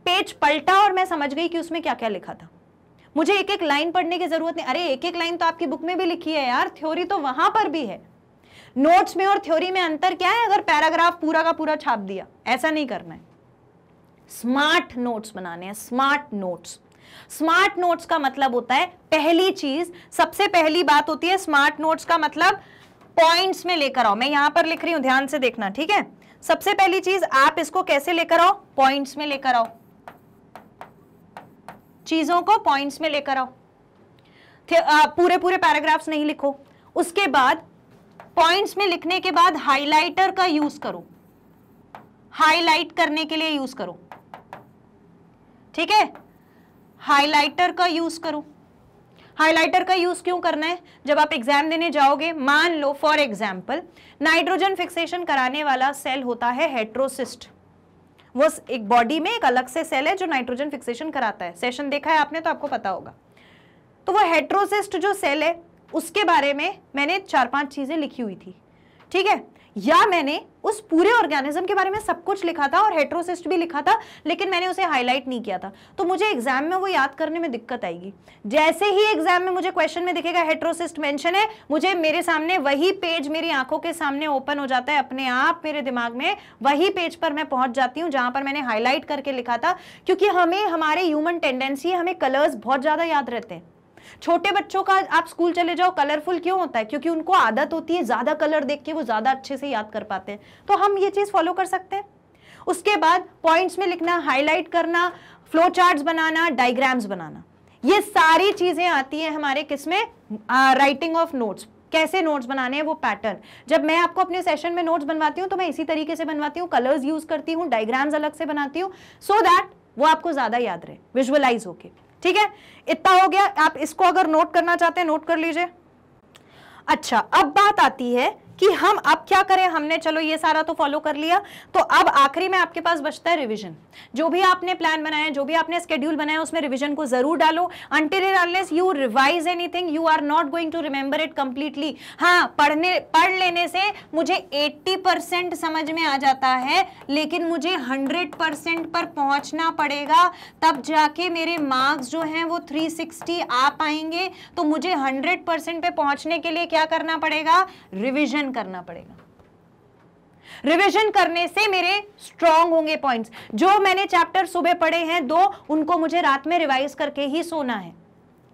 पेज पलटा और मैं समझ गई कि उसमें क्या क्या लिखा था मुझे एक एक लाइन पढ़ने की जरूरत नहीं अरे एक एक लाइन तो आपकी बुक में भी लिखी है यार थ्योरी तो वहां पर भी है नोट्स में और थ्योरी में अंतर क्या है अगर पैराग्राफ पूरा का पूरा छाप दिया ऐसा नहीं करना है स्मार्ट नोट्स बनाने हैं स्मार्ट नोट्स स्मार्ट नोट्स का मतलब होता है पहली चीज सबसे पहली बात होती है स्मार्ट नोट्स का मतलब पॉइंट्स में लेकर आओ मैं यहां पर लिख रही हूं ध्यान से देखना ठीक है सबसे पहली चीज आप इसको कैसे लेकर आओ पॉइंट्स में लेकर आओ चीजों को पॉइंट्स में लेकर आओ पूरे पूरे पैराग्राफ्स नहीं लिखो उसके बाद पॉइंट्स में लिखने के बाद हाइलाइटर का यूज करो हाईलाइट करने के लिए यूज करो ठीक है हाइलाइटर का यूज करो हाइलाइटर का यूज क्यों करना है जब आप एग्जाम देने जाओगे मान लो फॉर एग्जाम्पल नाइट्रोजन फिक्सेशन कराने वाला सेल होता है हेट्रोसिस्ट वो एक बॉडी में एक अलग से सेल है जो नाइट्रोजन फिक्सेशन कराता है सेशन देखा है आपने तो आपको पता होगा तो वो हेट्रोसिस्ट जो सेल है उसके बारे में मैंने चार पांच चीज़ें लिखी हुई थी ठीक है या मैंने उस पूरे ऑर्गेनिज्म के बारे में सब कुछ लिखा था और हेट्रोसिस्ट भी लिखा था लेकिन मैंने उसे हाईलाइट नहीं किया था तो मुझे एग्जाम में वो याद करने में दिक्कत आएगी जैसे ही एग्जाम में मुझे क्वेश्चन में दिखेगा हेट्रोसिस्ट मेंशन है मुझे मेरे सामने वही पेज मेरी आंखों के सामने ओपन हो जाता है अपने आप मेरे दिमाग में वही पेज पर मैं पहुंच जाती हूँ जहां पर मैंने हाईलाइट करके लिखा था क्योंकि हमें हमारे ह्यूमन टेंडेंसी हमें कलर्स बहुत ज़्यादा याद रहते हैं छोटे बच्चों का आप स्कूल चले जाओ कलरफुल क्यों होता है क्योंकि उनको आदत होती है ज़्यादा कलर देख के वो ज़्यादा अच्छे से याद कर पाते हैं तो हम ये चीज़ फॉलो कर सकते हैं उसके बाद पॉइंट्स में लिखना हाईलाइट करना फ्लो चार्ट बनाना डायग्राम्स बनाना ये सारी चीज़ें आती है हमारे किसमें राइटिंग ऑफ नोट्स कैसे नोट्स बनाने हैं वो पैटर्न जब मैं आपको अपने सेशन में नोट्स बनवाती हूँ तो मैं इसी तरीके से बनवाती हूँ कलर्स यूज़ करती हूँ डायग्राम्स अलग से बनाती हूँ सो so दैट वो आपको ज़्यादा याद रहे विजुअलाइज होके ठीक है इतना हो गया आप इसको अगर नोट करना चाहते हैं नोट कर लीजिए अच्छा अब बात आती है कि हम अब क्या करें हमने चलो ये सारा तो फॉलो कर लिया तो अब आखिरी में आपके पास बचता है रिविजन जो भी आपने प्लान बनाया जो भी आपने स्केड्यूल बनाया उसमें रिविजन को जरूर डालो until unless you revise anything you are not going to remember it completely हाँ पढ़ने पढ़ लेने से मुझे 80% समझ में आ जाता है लेकिन मुझे 100% पर पहुंचना पड़ेगा तब जाके मेरे मार्क्स जो हैं वो 360 आ पाएंगे तो मुझे 100% पे पहुंचने के लिए क्या करना पड़ेगा रिविजन करना पड़ेगा रिविजन करने से मेरे स्ट्रांग होंगे पॉइंट्स जो मैंने चैप्टर सुबह पढ़े हैं दो उनको मुझे रात में रिवाइज करके ही सोना है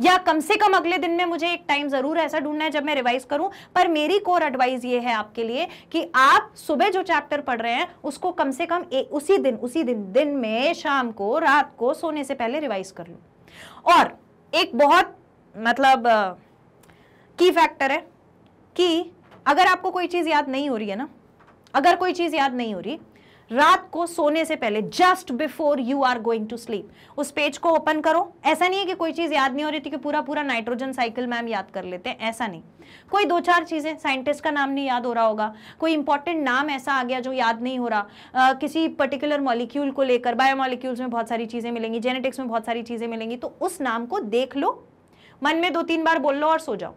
या कम से कम अगले दिन में मुझे एक टाइम जरूर ऐसा ढूंढना है जब मैं रिवाइज करूं पर मेरी कोर एडवाइस ये है आपके लिए कि आप सुबह जो चैप्टर पढ़ रहे हैं उसको कम से कम ए, उसी दिन उसी दिन दिन में शाम को रात को सोने से पहले रिवाइज कर लो और एक बहुत मतलब की फैक्टर है कि अगर आपको कोई चीज़ याद नहीं हो रही है ना अगर कोई चीज़ याद नहीं हो रही रात को सोने से पहले just before you are going to sleep उस पेज को ओपन करो ऐसा नहीं है कि कोई चीज़ याद नहीं हो रही थी कि पूरा पूरा नाइट्रोजन साइकिल मैम याद कर लेते हैं ऐसा नहीं कोई दो चार चीज़ें साइंटिस्ट का नाम नहीं याद हो रहा होगा कोई इंपॉर्टेंट नाम ऐसा आ गया जो याद नहीं हो रहा आ, किसी पर्टिकुलर मॉलिक्यूल को लेकर बायोमोलिक्यूल्स में बहुत सारी चीज़ें मिलेंगी जेनेटिक्स में बहुत सारी चीज़ें मिलेंगी तो उस नाम को देख लो मन में दो तीन बार बोल लो और सो जाओ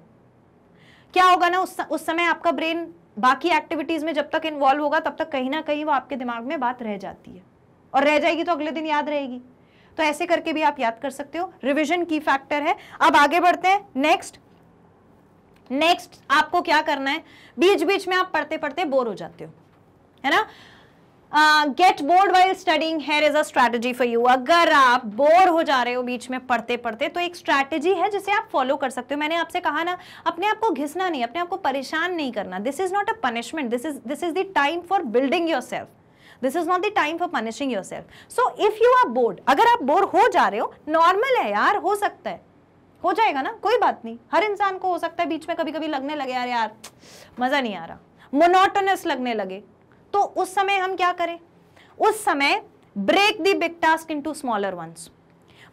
क्या होगा ना उस, उस समय आपका ब्रेन बाकी एक्टिविटीज में जब तक इन्वॉल्व होगा तब तक कहीं ना कहीं वो आपके दिमाग में बात रह जाती है और रह जाएगी तो अगले दिन याद रहेगी तो ऐसे करके भी आप याद कर सकते हो रिविजन की फैक्टर है अब आगे बढ़ते हैं नेक्स्ट नेक्स्ट आपको क्या करना है बीच बीच में आप पढ़ते पढ़ते बोर हो जाते हो है ना get bored while studying here is a strategy for you अगर आप बोर हो जा रहे हो बीच में पढ़ते पढ़ते तो एक स्ट्रैटेजी है जिसे आप फॉलो कर सकते हो मैंने आपसे कहा ना अपने आप को घिसना नहीं अपने आप को परेशान नहीं करना this is not a punishment this is this is the time for building yourself this is not the time for punishing yourself so if you are bored अगर आप बोर हो जा रहे हो नॉर्मल है यार हो सकता है हो जाएगा ना कोई बात नहीं हर इंसान को हो सकता है बीच में कभी कभी लगने लगे यार यार मज़ा नहीं आ रहा मोनोटोनस लगने लगे तो उस समय हम क्या करें उस समय break the big task into smaller ones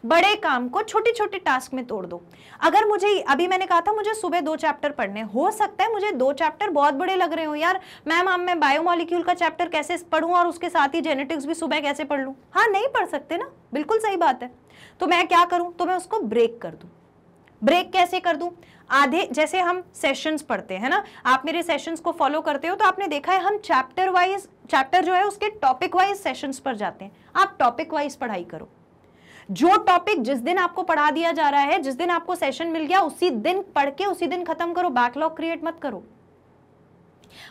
बड़े काम को छोटे छोटे टास्क में तोड़ दो अगर मुझे अभी मैंने कहा था मुझे सुबह दो चैप्टर पढ़ने हो सकता है मुझे दो चैप्टर बहुत बड़े लग रहे हो यार मैम हम मैं बायोमोलिक्यूल का चैप्टर कैसे पढ़ूं और उसके साथ ही जेनेटिक्स भी सुबह कैसे पढ़ लूँ हाँ नहीं पढ़ सकते ना बिल्कुल सही बात है तो मैं क्या करूँ तो मैं उसको ब्रेक कर दूँ ब्रेक कैसे कर दूं आधे जैसे हम सेशंस पढ़ते हैं ना आप मेरे सेशंस को फॉलो करते हो तो आपने देखा है हम चैप्टर वाइज चैप्टर जो है उसके टॉपिक वाइज सेशंस पर जाते हैं आप टॉपिक वाइज पढ़ाई करो जो टॉपिक जिस दिन आपको पढ़ा दिया जा रहा है जिस दिन आपको सेशन मिल गया उसी दिन पढ़ के उसी दिन खत्म करो बैकलॉग क्रिएट मत करो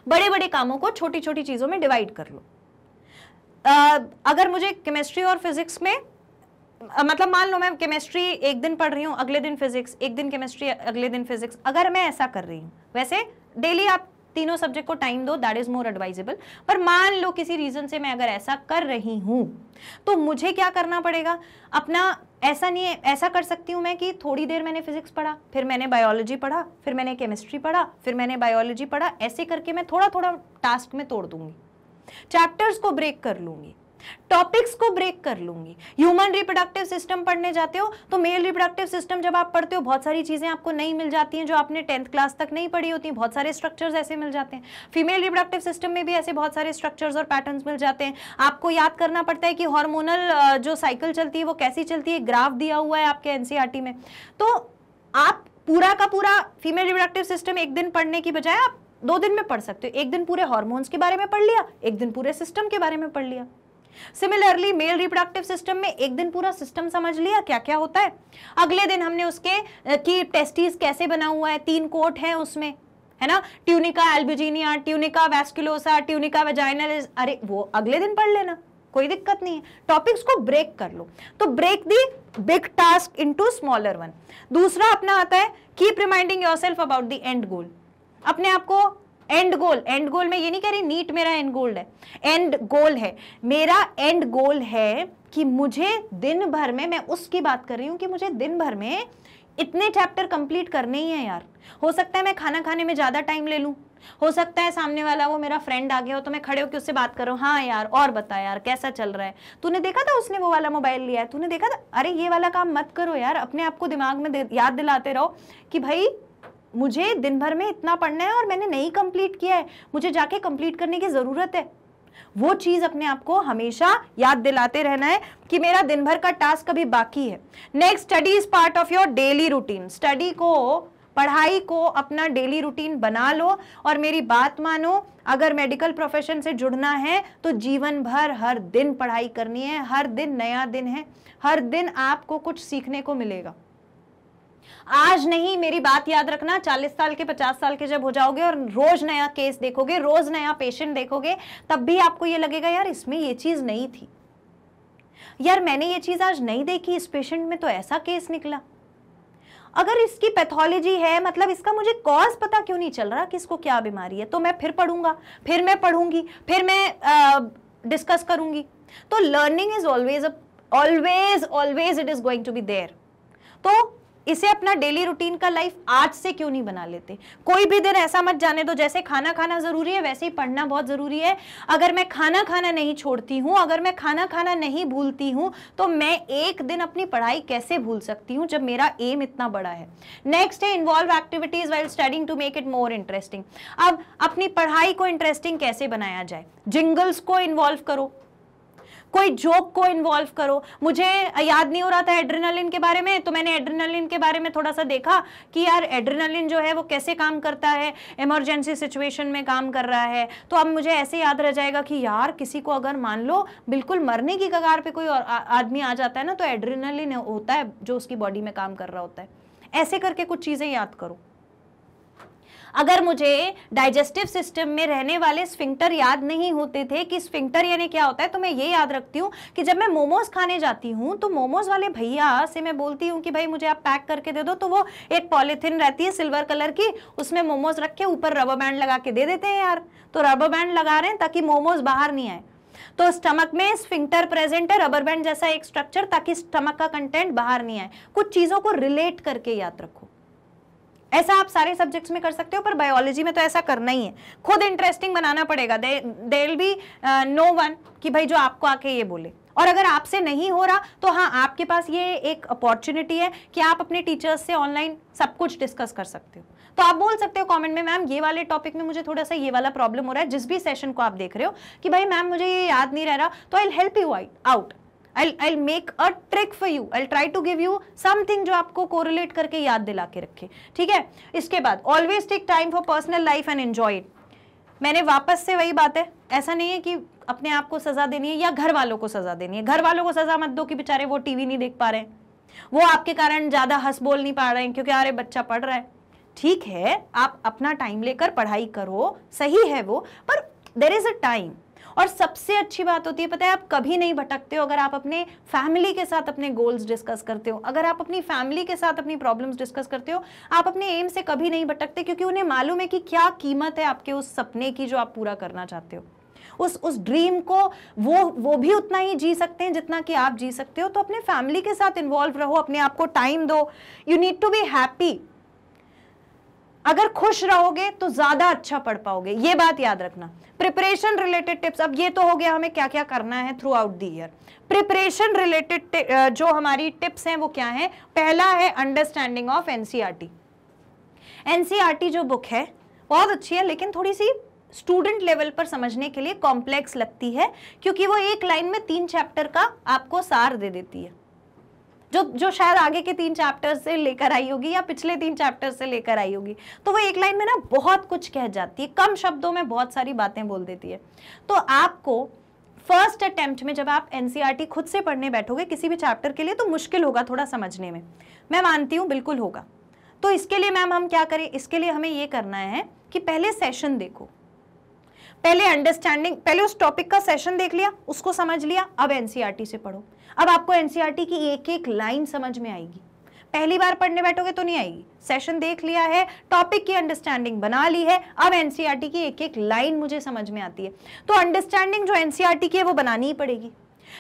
बड़े बड़े कामों को छोटी छोटी चीजों में डिवाइड कर लो अगर मुझे केमिस्ट्री और फिजिक्स में मतलब मान लो मैं केमिस्ट्री एक दिन पढ़ रही हूँ अगले दिन फिजिक्स एक दिन केमिस्ट्री अगले दिन फिजिक्स अगर मैं ऐसा कर रही हूँ वैसे डेली आप तीनों सब्जेक्ट को टाइम दो दैट इज मोर एडवाइजेबल पर मान लो किसी रीजन से मैं अगर ऐसा कर रही हूँ तो मुझे क्या करना पड़ेगा अपना ऐसा नहीं है ऐसा कर सकती हूँ मैं कि थोड़ी देर मैंने फिजिक्स पढ़ा फिर मैंने बायोलॉजी पढ़ा फिर मैंने केमिस्ट्री पढ़ा फिर मैंने बायोलॉजी पढ़ा ऐसे करके मैं थोड़ा थोड़ा टास्क में तोड़ दूंगी चैप्टर्स को ब्रेक कर लूँगी टॉपिक्स को ब्रेक कर लूंगी ह्यूमन रिप्रोडक्टिव सिस्टम पढ़ने जाते हो तो मेल रिप्रोडक्टिव सिस्टम जब आप पढ़ते हो बहुत सारी चीज़ें आपको नहीं मिल जाती हैं जो आपने टेंथ क्लास तक नहीं पढ़ी होती बहुत सारे स्ट्रक्चर्स ऐसे मिल जाते हैं फीमेल रिप्रोडक्टिव सिस्टम में भी ऐसे बहुत सारे स्ट्रक्चर्स और पैटर्न मिल जाते हैं आपको याद करना पड़ता है कि हॉर्मोनल जो साइकिल चलती है वो कैसी चलती है ग्राफ दिया हुआ है आपके एनसीआरटी e में तो आप पूरा का पूरा फीमेल रिप्रोडक्टिव सिस्टम एक दिन पढ़ने की बजाय आप दो दिन में पढ़ सकते हो एक दिन पूरे हॉर्मोन्स के बारे में पढ़ लिया एक दिन पूरे सिस्टम के बारे में पढ़ लिया सिमिलरली मेल रिप्रोडक्टिव सिस्टम में एक दिन पूरा सिस्टम समझ लिया क्या क्या होता है अगले दिन हमने उसके की टेस्टिस कैसे बना हुआ है तीन कोट है उसमें है ना tunica albuginea tunica vasculosa tunica vaginal अरे वो अगले दिन पढ़ लेना कोई दिक्कत नहीं है टॉपिक्स को ब्रेक कर लो तो break the big task into smaller one दूसरा अपना आता है keep reminding yourself about the end goal अपने आप को एंड गोल एंड गोल में ये नहीं कह रही नीट मेरा एंड गोल है एंड गोल है मेरा एंड गोल है कि मुझे दिन भर में मैं उसकी बात कर रही हूँ कि मुझे दिन भर में इतने चैप्टर कंप्लीट करने ही है यार हो सकता है मैं खाना खाने में ज़्यादा टाइम ले लूँ हो सकता है सामने वाला वो मेरा फ्रेंड आ गया हो तो मैं खड़े होकर उससे बात करूँ हाँ यार और बता यार कैसा चल रहा है तूने देखा था उसने वो वाला मोबाइल लिया है तूने देखा था अरे ये वाला काम मत करो यार अपने आप को दिमाग में याद दिलाते रहो कि भाई मुझे दिन भर में इतना पढ़ना है और मैंने नहीं कंप्लीट किया है मुझे जाके कंप्लीट करने की ज़रूरत है वो चीज अपने आप को हमेशा याद दिलाते रहना है कि मेरा दिन भर का टास्क अभी बाकी है next study is part of your daily routine study को पढ़ाई को अपना डेली रूटीन बना लो और मेरी बात मानो अगर मेडिकल प्रोफेशन से जुड़ना है तो जीवन भर हर दिन पढ़ाई करनी है हर दिन नया दिन है हर दिन आपको कुछ सीखने को मिलेगा आज नहीं मेरी बात याद रखना चालीस साल के पचास साल के जब हो जाओगे और रोज नया केस देखोगे रोज नया पेशेंट देखोगे तब भी आपको ये लगेगा यार इसमें ये चीज नहीं थी यार मैंने ये चीज आज नहीं देखी इस पेशेंट में तो ऐसा केस निकला अगर इसकी पैथोलॉजी है मतलब इसका मुझे कॉज पता क्यों नहीं चल रहा कि इसको क्या बीमारी है तो मैं फिर पढ़ूंगा फिर मैं पढ़ूंगी फिर मैं डिस्कस करूंगी तो learning is always always always it is going to be there तो इसे अपना डेली रूटीन का लाइफ आज से क्यों नहीं बना लेते कोई भी दिन ऐसा मत जाने दो जैसे खाना खाना ज़रूरी है वैसे ही पढ़ना बहुत ज़रूरी है अगर मैं खाना खाना नहीं छोड़ती हूँ अगर मैं खाना खाना नहीं भूलती हूँ तो मैं एक दिन अपनी पढ़ाई कैसे भूल सकती हूँ जब मेरा एम इतना बड़ा है नेक्स्ट है involve activities while studying to make it more interesting अब अपनी पढ़ाई को इंटरेस्टिंग कैसे बनाया जाए जिंगल्स को इन्वॉल्व करो कोई जोक को इन्वॉल्व करो मुझे याद नहीं हो रहा था एड्रेनलिन के बारे में तो मैंने एड्रेनलिन के बारे में थोड़ा सा देखा कि यार एड्रेनलिन जो है वो कैसे काम करता है इमरजेंसी सिचुएशन में काम कर रहा है तो अब मुझे ऐसे याद रह जाएगा कि यार किसी को अगर मान लो बिल्कुल मरने की कगार पर कोई आदमी आ जाता है ना तो एड्रेनलिन होता है जो उसकी बॉडी में काम कर रहा होता है ऐसे करके कुछ चीज़ें याद करो अगर मुझे डाइजेस्टिव सिस्टम में रहने वाले स्फिंक्टर याद नहीं होते थे कि स्फिंक्टर यानी क्या होता है तो मैं ये याद रखती हूँ कि जब मैं मोमोज खाने जाती हूँ तो मोमोज वाले भैया से मैं बोलती हूँ कि भाई मुझे आप पैक करके दे दो तो वो एक पॉलीथिन रहती है सिल्वर कलर की उसमें मोमोज रख के ऊपर रबर बैंड लगा के दे देते हैं यार तो रबर बैंड लगा रहे हैं ताकि मोमोज बाहर नहीं आए तो स्टमक में स्फिंक्टर प्रेजेंट है रबर बैंड जैसा एक स्ट्रक्चर ताकि स्टमक का कंटेंट बाहर नहीं आए कुछ चीज़ों को रिलेट करके याद रखो ऐसा आप सारे सब्जेक्ट्स में कर सकते हो पर बायोलॉजी में तो ऐसा करना ही है खुद इंटरेस्टिंग बनाना पड़ेगा देर बी नो वन कि भाई जो आपको आके ये बोले और अगर आपसे नहीं हो रहा तो हाँ आपके पास ये एक अपॉर्चुनिटी है कि आप अपने टीचर्स से ऑनलाइन सब कुछ डिस्कस कर सकते हो तो आप बोल सकते हो कमेंट में मैम ये वाले टॉपिक में मुझे थोड़ा सा ये वाला प्रॉब्लम हो रहा है जिस भी सेशन को आप देख रहे हो कि भाई मैम मुझे ये याद नहीं रह रहा तो I help you out I I make a trick for you I try to give you something जो आपको कोरिलेट करके याद दिला के रखे ठीक है इसके बाद always take time for personal life and enjoy it मैंने वापस से वही बात है ऐसा नहीं है कि अपने आप को सज़ा देनी है या घर वालों को सज़ा देनी है घर वालों को सज़ा मत दो कि बेचारे वो टीवी नहीं देख पा रहे वो आपके कारण ज़्यादा हंस बोल नहीं पा रहे हैं क्योंकि अरे बच्चा पढ़ रहा है ठीक है आप अपना टाइम लेकर पढ़ाई करो सही है वो पर देर इज़ अ टाइम और सबसे अच्छी बात होती है पता है आप कभी नहीं भटकते हो अगर आप अपने फैमिली के साथ अपने गोल्स डिस्कस करते हो अगर आप अपनी फैमिली के साथ अपनी प्रॉब्लम्स डिस्कस करते हो आप अपने एम से कभी नहीं भटकते क्योंकि उन्हें मालूम है कि क्या कीमत है आपके उस सपने की जो आप पूरा करना चाहते हो उस उस ड्रीम को वो वो भी उतना ही जी सकते हैं जितना कि आप जी सकते हो तो अपने फैमिली के साथ इन्वॉल्व रहो अपने आप को टाइम दो you need to be happy अगर खुश रहोगे तो ज्यादा अच्छा पढ़ पाओगे ये बात याद रखना प्रिपरेशन रिलेटेड टिप्स अब ये तो हो गया हमें क्या क्या करना है throughout the year preparation related जो हमारी टिप्स हैं वो क्या है पहला है अंडरस्टैंडिंग ऑफ एनसीईआरटी एनसीईआरटी जो बुक है बहुत अच्छी है लेकिन थोड़ी सी स्टूडेंट लेवल पर समझने के लिए कॉम्प्लेक्स लगती है क्योंकि वो एक लाइन में तीन चैप्टर का आपको सार दे देती है जो जो शायद आगे के तीन चैप्टर से लेकर आई होगी या पिछले तीन चैप्टर से लेकर आई होगी तो वो एक लाइन में ना बहुत कुछ कह जाती है कम शब्दों में बहुत सारी बातें बोल देती है तो आपको फर्स्ट अटेम्प्ट में जब आप एनसीईआरटी e खुद से पढ़ने बैठोगे किसी भी चैप्टर के लिए तो मुश्किल होगा थोड़ा समझने में मैं मानती हूँ बिल्कुल होगा तो इसके लिए मैम हम क्या करें इसके लिए हमें ये करना है कि पहले सेशन देखो पहले अंडरस्टैंडिंग पहले उस टॉपिक का सेशन देख लिया उसको समझ लिया अब एनसीईआरटी e से पढ़ो अब आपको एनसीईआरटी e की एक एक लाइन समझ में आएगी पहली बार पढ़ने बैठोगे तो नहीं आएगी सेशन देख लिया है टॉपिक की अंडरस्टैंडिंग बना ली है अब एनसीईआरटी e की एक एक लाइन मुझे समझ में आती है तो अंडरस्टैंडिंग जो एनसीईआरटी की है वो बनानी ही पड़ेगी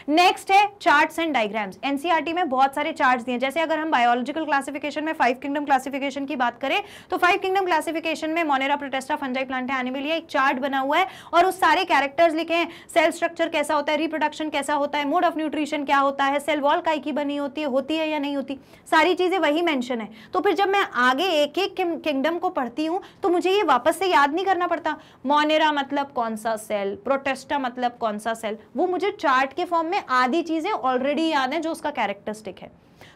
नेक्स्ट है चार्ट्स एंड डायग्राम्स एनसीईआरटी में बहुत सारे चार्ट्स दिए जैसे अगर हम बायोलॉजिकल क्लासिफिकेशन में फाइव किंगडम क्लासिफिकेशन की बात करें तो फाइव किंगडम क्लासिफिकेशन में Monera Protista fungi plant Animalia एक चार्ट बना हुआ है और उस सारे कैरेक्टर्स लिखे हैं सेल स्ट्रक्चर कैसा होता है रिप्रोडक्शन कैसा होता है मोड ऑफ न्यूट्रिशन क्या होता है सेल वॉल काई की बनी होती है होती है या नहीं होती सारी चीज़ें वही मेंशन है तो फिर जब मैं आगे एक एक किंगडम को पढ़ती हूँ तो मुझे ये वापस से याद नहीं करना पड़ता मोनेरा मतलब कौन सा सेल प्रोटेस्टा मतलब कौन सा सेल वो मुझे चार्ट के फॉर्म हमें आधी चीज़ें ऑलरेडी याद हैं जो उसका कैरेक्टरिस्टिक है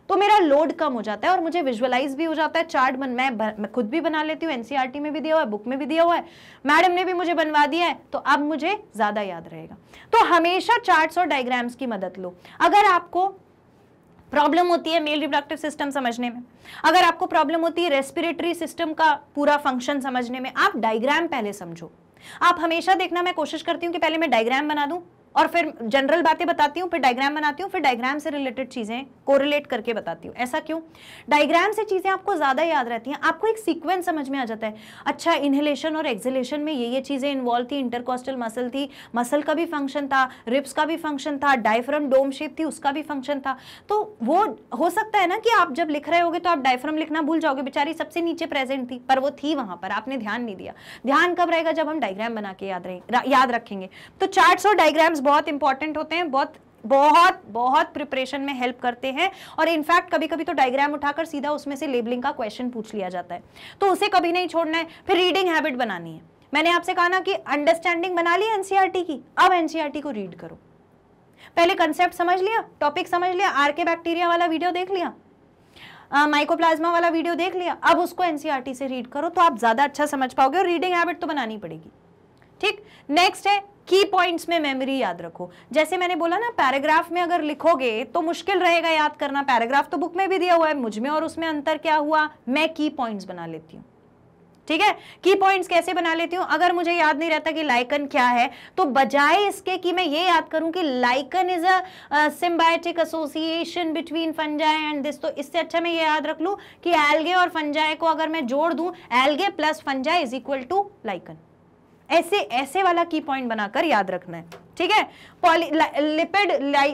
तो मेरा लोड कम हो जाता है और मुझे विजुअलाइज भी हो जाता है चार्ट बन मैं, मैं खुद भी बना लेती हूँ एनसीईआरटी e में भी दिया हुआ है बुक में भी दिया हुआ है मैडम ने भी मुझे बनवा दिया है तो अब मुझे ज़्यादा याद रहेगा तो हमेशा चार्ट्स और डायग्राम्स की मदद लो अगर आपको प्रॉब्लम होती है मेल रिप्रोडक्टिव सिस्टम समझने में अगर आपको प्रॉब्लम होती है रेस्पिरेटरी सिस्टम का पूरा फंक्शन समझने में आप डायग्राम पहले समझो आप हमेशा देखना मैं कोशिश करती हूँ कि पहले मैं डायग्राम बना दूँ और फिर जनरल बातें बताती हूँ फिर डायग्राम बनाती हूँ फिर डायग्राम से रिलेटेड चीज़ें कोरिलेट करके बताती हूँ ऐसा क्यों डायग्राम से चीज़ें आपको ज़्यादा याद रहती हैं आपको एक सीक्वेंस समझ में आ जाता है अच्छा इनहेलेशन और एक्जिलेशन में ये ये चीज़ें इन्वॉल्व थी इंटरकॉस्टल मसल थी मसल का भी फंक्शन था रिप्स का भी फंक्शन था डायफ्रम डोम शेप थी उसका भी फंक्शन था तो वो हो सकता है ना कि आप जब लिख रहे होगे तो आप डायफ्रम लिखना भूल जाओगे बेचारी सबसे नीचे प्रेजेंट थी पर वो थी वहाँ पर आपने ध्यान नहीं दिया ध्यान कब रहेगा जब हम डायग्राम बना के याद रहे याद रखेंगे तो चार्ट्स और डायग्राम्स बहुत इंपॉर्टेंट होते हैं बहुत बहुत बहुत प्रिपरेशन में हेल्प करते हैं और इनफैक्ट कभी कभी तो डायग्राम उठाकर सीधा उसमें से लेबलिंग का क्वेश्चन पूछ लिया जाता है तो उसे कभी नहीं छोड़ना है फिर रीडिंग हैबिट बनानी है मैंने आपसे कहा ना कि अंडरस्टैंडिंग बना ली एनसीईआरटी e की अब एनसीईआरटी e को रीड करो पहले कंसेप्ट समझ लिया टॉपिक समझ लिया आर के बैक्टीरिया वाला वीडियो देख लिया माइकोप्लाज्मा uh, वाला वीडियो देख लिया अब उसको एनसीईआरटी e से रीड करो तो आप ज़्यादा अच्छा समझ पाओगे और रीडिंग हैबिट तो बनानी पड़ेगी ठीक नेक्स्ट है की पॉइंट्स में मेमोरी याद रखो जैसे मैंने बोला ना पैराग्राफ में अगर लिखोगे तो मुश्किल रहेगा याद करना पैराग्राफ तो बुक में भी दिया हुआ है मुझ में और उसमें अंतर क्या हुआ मैं की पॉइंट्स बना लेती हूँ ठीक है की पॉइंट्स कैसे बना लेती हूँ अगर मुझे याद नहीं रहता कि लाइकन क्या है तो बजाय इसके कि मैं ये याद करूं कि lichen is a symbiotic association between fungi and this तो इससे अच्छा मैं ये याद रख लूँ कि एल्गे और फंजाई को अगर मैं जोड़ दूं algae plus fungi is equal to lichen ऐसे ऐसे वाला की पॉइंट बनाकर याद रखना है ठीक है लिपिड